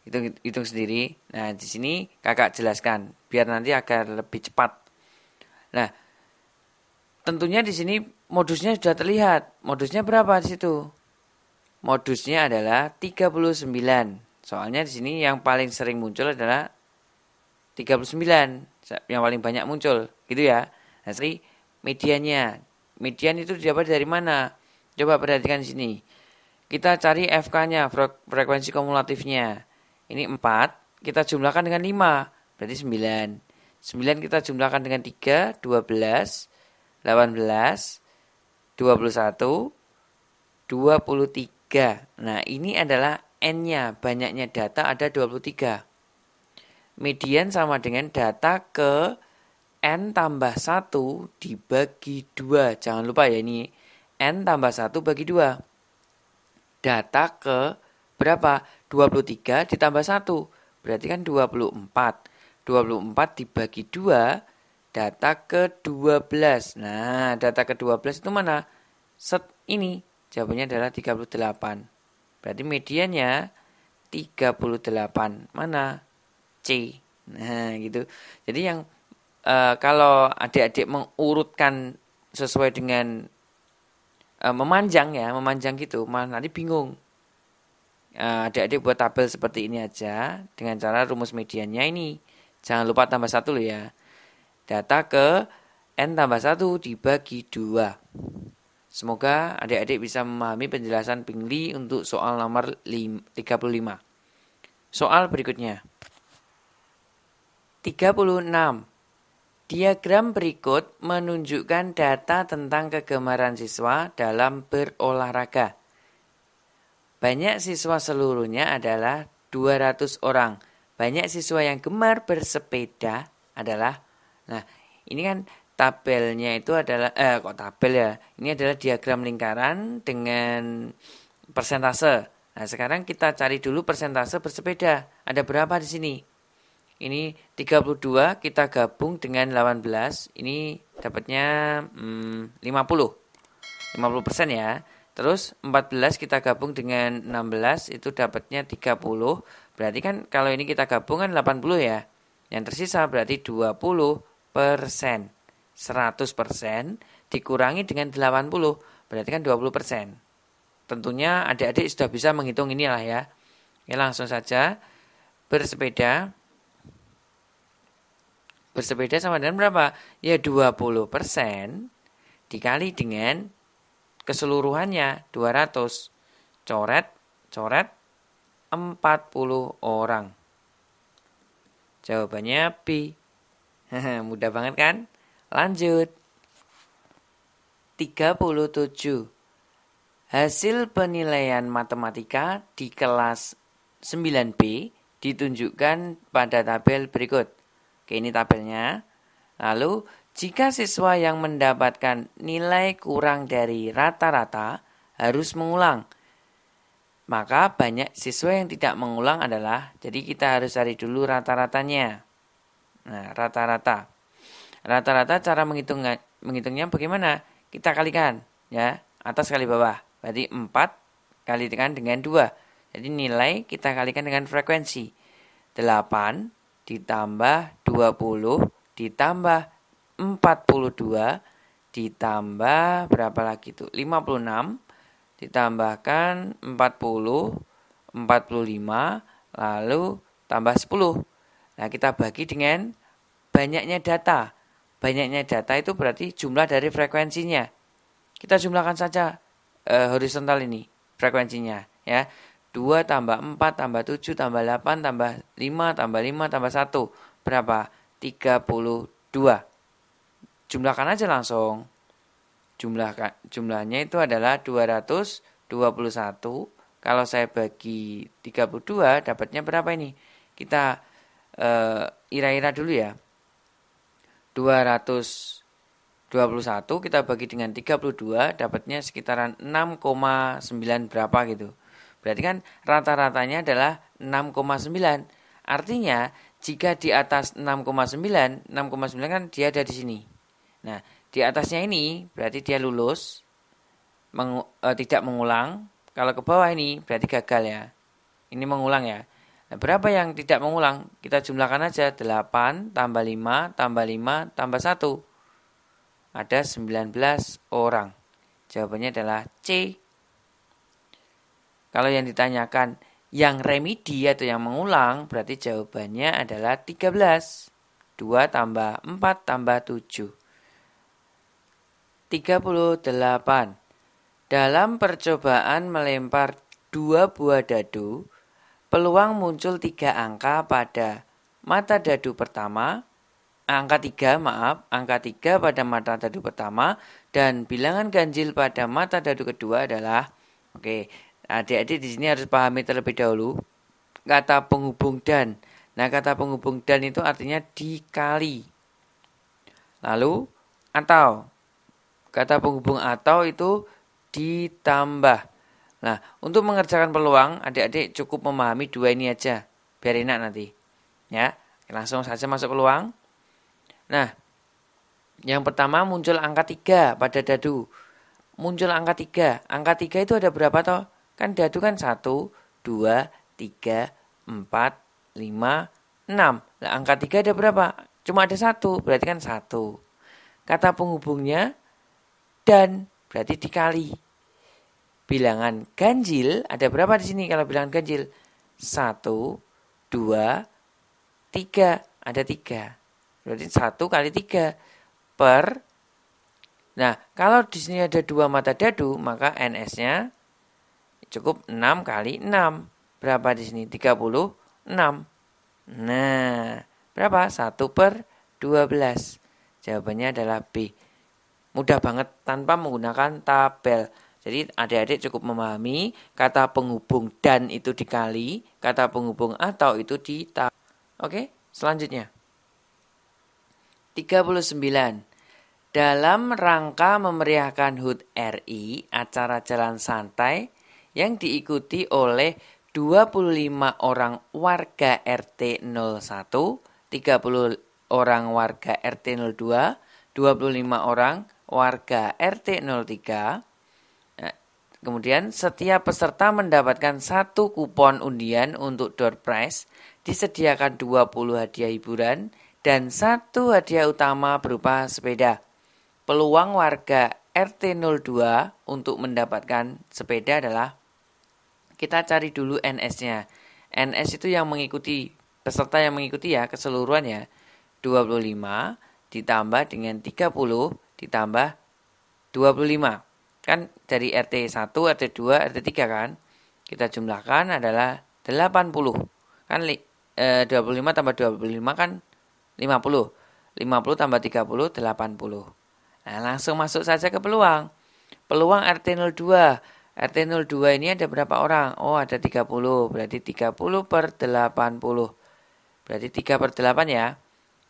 Hitung hitung sendiri. Nah, di sini Kakak jelaskan biar nanti agar lebih cepat. Nah, tentunya di sini modusnya sudah terlihat. Modusnya berapa di situ? Modusnya adalah 39. Soalnya di sini yang paling sering muncul adalah 39 yang paling banyak muncul gitu ya. Nah, jadi medianya. Median itu didapat dari mana? Coba perhatikan di sini. Kita cari FK-nya, frekuensi kumulatifnya. Ini 4, kita jumlahkan dengan 5, berarti 9. 9 kita jumlahkan dengan 3, 12, 18, 21, 23. Nah, ini adalah n-nya, banyaknya data ada 23. Median sama dengan data ke n tambah 1 dibagi 2. Jangan lupa ya ini n tambah 1 bagi 2. Data ke berapa? 23 ditambah 1. Berarti kan 24. 24 dibagi 2 data ke 12. Nah, data ke 12 itu mana? Set ini. Jawabannya adalah 38. Berarti mediannya 38. Mana? C. Nah, gitu. Jadi yang e, kalau adik-adik mengurutkan sesuai dengan e, memanjang ya, memanjang gitu, malah nanti bingung. Eh, adik-adik buat tabel seperti ini aja dengan cara rumus mediannya ini. Jangan lupa tambah satu loh ya. Data ke n tambah 1 dibagi 2. Semoga adik-adik bisa memahami penjelasan Pingli untuk soal nomor 35. Soal berikutnya. 36. Diagram berikut menunjukkan data tentang kegemaran siswa dalam berolahraga. Banyak siswa seluruhnya adalah 200 orang. Banyak siswa yang gemar bersepeda adalah Nah, ini kan tabelnya itu adalah eh kok tabel ya ini adalah diagram lingkaran dengan persentase nah sekarang kita cari dulu persentase bersepeda ada berapa di sini ini 32 kita gabung dengan 18 ini dapatnya hmm, 50 50 persen ya terus 14 kita gabung dengan 16 itu dapatnya 30 berarti kan kalau ini kita gabung kan 80 ya yang tersisa berarti 20 persen 100% dikurangi dengan 80 berarti kan 20%. Tentunya adik-adik sudah bisa menghitung inilah ya. ya langsung saja bersepeda bersepeda sama dengan berapa? Ya 20% dikali dengan keseluruhannya 200. Coret, coret 40 orang. Jawabannya B. Mudah banget kan? Lanjut. 37. Hasil penilaian matematika di kelas 9B ditunjukkan pada tabel berikut. Oke, ini tabelnya. Lalu, jika siswa yang mendapatkan nilai kurang dari rata-rata harus mengulang. Maka banyak siswa yang tidak mengulang adalah jadi kita harus cari dulu rata-ratanya. Nah, rata-rata. Rata-rata cara menghitungnya, menghitungnya bagaimana? Kita kalikan ya, atas kali bawah. Berarti 4 kali dengan 2. Jadi nilai kita kalikan dengan frekuensi. 8 ditambah 20 ditambah 42 ditambah berapa lagi itu? 56 ditambahkan 40 45 lalu tambah 10. Nah, kita bagi dengan banyaknya data banyaknya data itu berarti jumlah dari frekuensinya. Kita jumlahkan saja e, horizontal ini frekuensinya ya. 2 tambah 4 tambah 7 tambah 8 tambah 5 tambah 5 tambah 1 berapa? 32. Jumlahkan aja langsung. Jumlahkan jumlahnya itu adalah 221. Kalau saya bagi 32 dapatnya berapa ini? Kita eh, ira-ira e, dulu ya. 221 kita bagi dengan 32 dapatnya sekitaran 6,9 berapa gitu. Berarti kan rata-ratanya adalah 6,9. Artinya jika di atas 6,9, 6,9 kan dia ada di sini. Nah, di atasnya ini berarti dia lulus meng, e, eh, tidak mengulang. Kalau ke bawah ini berarti gagal ya. Ini mengulang ya. Nah, berapa yang tidak mengulang? Kita jumlahkan aja 8 tambah 5 tambah 5 tambah 1. Ada 19 orang. Jawabannya adalah C. Kalau yang ditanyakan yang remedi atau yang mengulang berarti jawabannya adalah 13. 2 tambah 4 tambah 7. 38. Dalam percobaan melempar dua buah dadu, peluang muncul tiga angka pada mata dadu pertama, angka tiga maaf, angka tiga pada mata dadu pertama dan bilangan ganjil pada mata dadu kedua adalah oke, adik-adik di sini harus pahami terlebih dahulu kata penghubung dan. Nah, kata penghubung dan itu artinya dikali. Lalu atau kata penghubung atau itu ditambah. Nah, untuk mengerjakan peluang, adik-adik cukup memahami dua ini aja, biar enak nanti. Ya, langsung saja masuk peluang. Nah, yang pertama muncul angka 3 pada dadu. Muncul angka 3. Angka 3 itu ada berapa toh? Kan dadu kan 1, 2, 3, 4, 5, 6. Nah, angka 3 ada berapa? Cuma ada 1, berarti kan 1. Kata penghubungnya dan berarti dikali bilangan ganjil ada berapa di sini kalau bilangan ganjil? Satu, dua, tiga. Ada tiga. Berarti satu kali tiga per. Nah, kalau di sini ada dua mata dadu, maka NS-nya cukup enam kali enam Berapa di sini? enam Nah, berapa? satu per dua belas Jawabannya adalah B. Mudah banget tanpa menggunakan tabel. Jadi adik-adik cukup memahami kata penghubung dan itu dikali, kata penghubung atau itu ta. Oke, selanjutnya. 39. Dalam rangka memeriahkan HUT RI, acara jalan santai yang diikuti oleh 25 orang warga RT 01, 30 orang warga RT 02, 25 orang warga RT 03, Kemudian setiap peserta mendapatkan satu kupon undian untuk door prize, disediakan 20 hadiah hiburan, dan satu hadiah utama berupa sepeda. Peluang warga RT02 untuk mendapatkan sepeda adalah kita cari dulu NS-nya. NS itu yang mengikuti peserta yang mengikuti ya keseluruhannya 25 ditambah dengan 30 ditambah 25 kan dari RT 1, RT 2, RT 3 kan kita jumlahkan adalah 80 kan li, e, eh, 25 tambah 25 kan 50 50 tambah 30 80 nah langsung masuk saja ke peluang peluang RT 02 RT 02 ini ada berapa orang oh ada 30 berarti 30 per 80 berarti 3 per 8 ya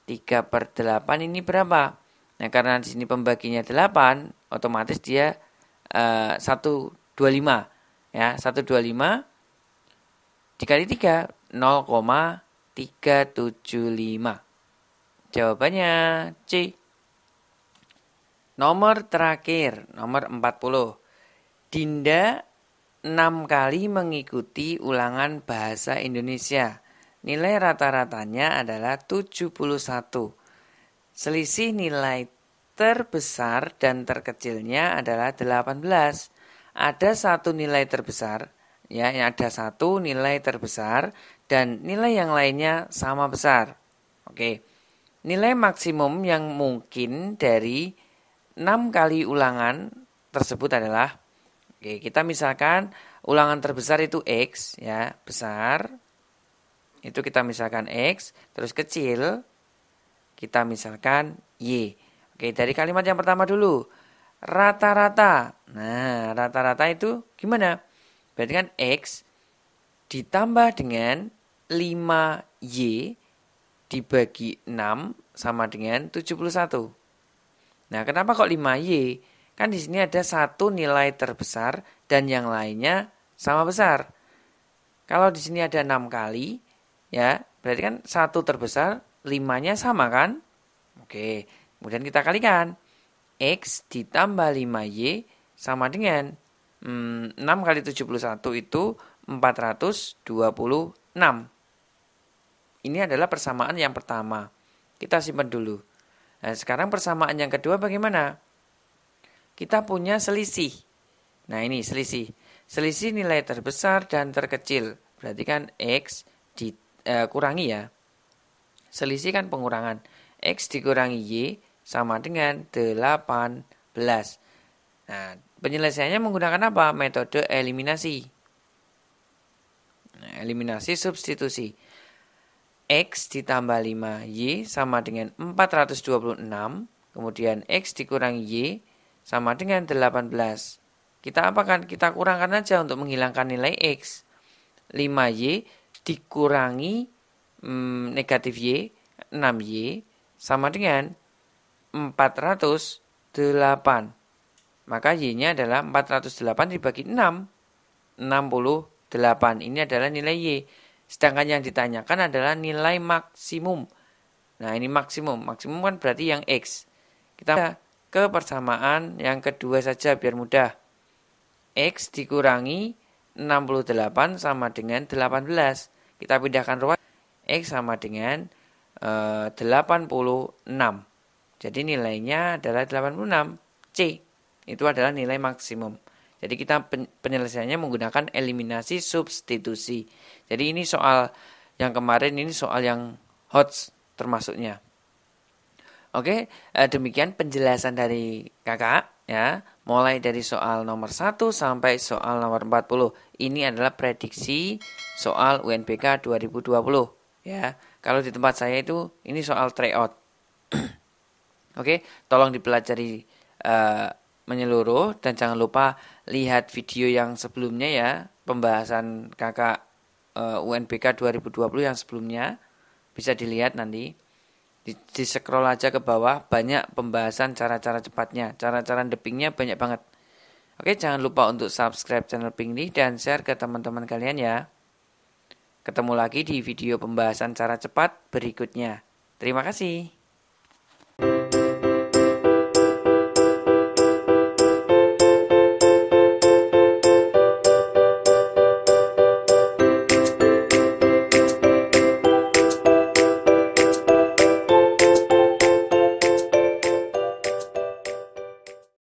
3 per 8 ini berapa nah karena di sini pembaginya 8 otomatis dia 125 eh, ya 125 dikali 3 0,375 jawabannya C nomor terakhir nomor 40 Dinda 6 kali mengikuti ulangan bahasa Indonesia Nilai rata-ratanya adalah 71 Selisih nilai terbesar dan terkecilnya adalah 18. Ada satu nilai terbesar, ya, ada satu nilai terbesar dan nilai yang lainnya sama besar. Oke. Nilai maksimum yang mungkin dari 6 kali ulangan tersebut adalah oke, kita misalkan ulangan terbesar itu x ya, besar. Itu kita misalkan x, terus kecil kita misalkan y. Oke, dari kalimat yang pertama dulu. Rata-rata. Nah, rata-rata itu gimana? Berarti kan X ditambah dengan 5Y dibagi 6 sama dengan 71. Nah, kenapa kok 5Y? Kan di sini ada satu nilai terbesar dan yang lainnya sama besar. Kalau di sini ada 6 kali, ya, berarti kan satu terbesar, 5-nya sama kan? Oke. Kemudian kita kalikan. X ditambah 5Y sama dengan hmm, 6 kali 71 itu 426. Ini adalah persamaan yang pertama. Kita simpan dulu. Nah, sekarang persamaan yang kedua bagaimana? Kita punya selisih. Nah, ini selisih. Selisih nilai terbesar dan terkecil. Berarti kan X dikurangi eh, ya. Selisih kan pengurangan. X dikurangi Y sama dengan 18. Nah, penyelesaiannya menggunakan apa? Metode eliminasi. Nah, eliminasi substitusi. X ditambah 5Y sama dengan 426. Kemudian X dikurangi Y sama dengan 18. Kita apakan? Kita kurangkan aja untuk menghilangkan nilai X. 5Y dikurangi hmm, negatif Y, 6Y sama dengan 408. Maka Y-nya adalah 408 dibagi 6. 68. Ini adalah nilai Y. Sedangkan yang ditanyakan adalah nilai maksimum. Nah, ini maksimum. Maksimum kan berarti yang X. Kita ke persamaan yang kedua saja biar mudah. X dikurangi 68 sama dengan 18. Kita pindahkan ruang X sama dengan 86. Eh, jadi nilainya adalah 86. C. Itu adalah nilai maksimum. Jadi kita penyelesaiannya menggunakan eliminasi substitusi. Jadi ini soal yang kemarin ini soal yang hot termasuknya. Oke, eh, demikian penjelasan dari Kakak ya. Mulai dari soal nomor 1 sampai soal nomor 40. Ini adalah prediksi soal UNBK 2020 ya. Kalau di tempat saya itu ini soal tryout. Oke, tolong dipelajari uh, menyeluruh dan jangan lupa lihat video yang sebelumnya ya, pembahasan Kakak uh, UNBK 2020 yang sebelumnya bisa dilihat nanti. Di, di scroll aja ke bawah banyak pembahasan cara-cara cepatnya, cara-cara depingnya banyak banget. Oke, jangan lupa untuk subscribe channel Pingli dan share ke teman-teman kalian ya. Ketemu lagi di video pembahasan cara cepat berikutnya. Terima kasih.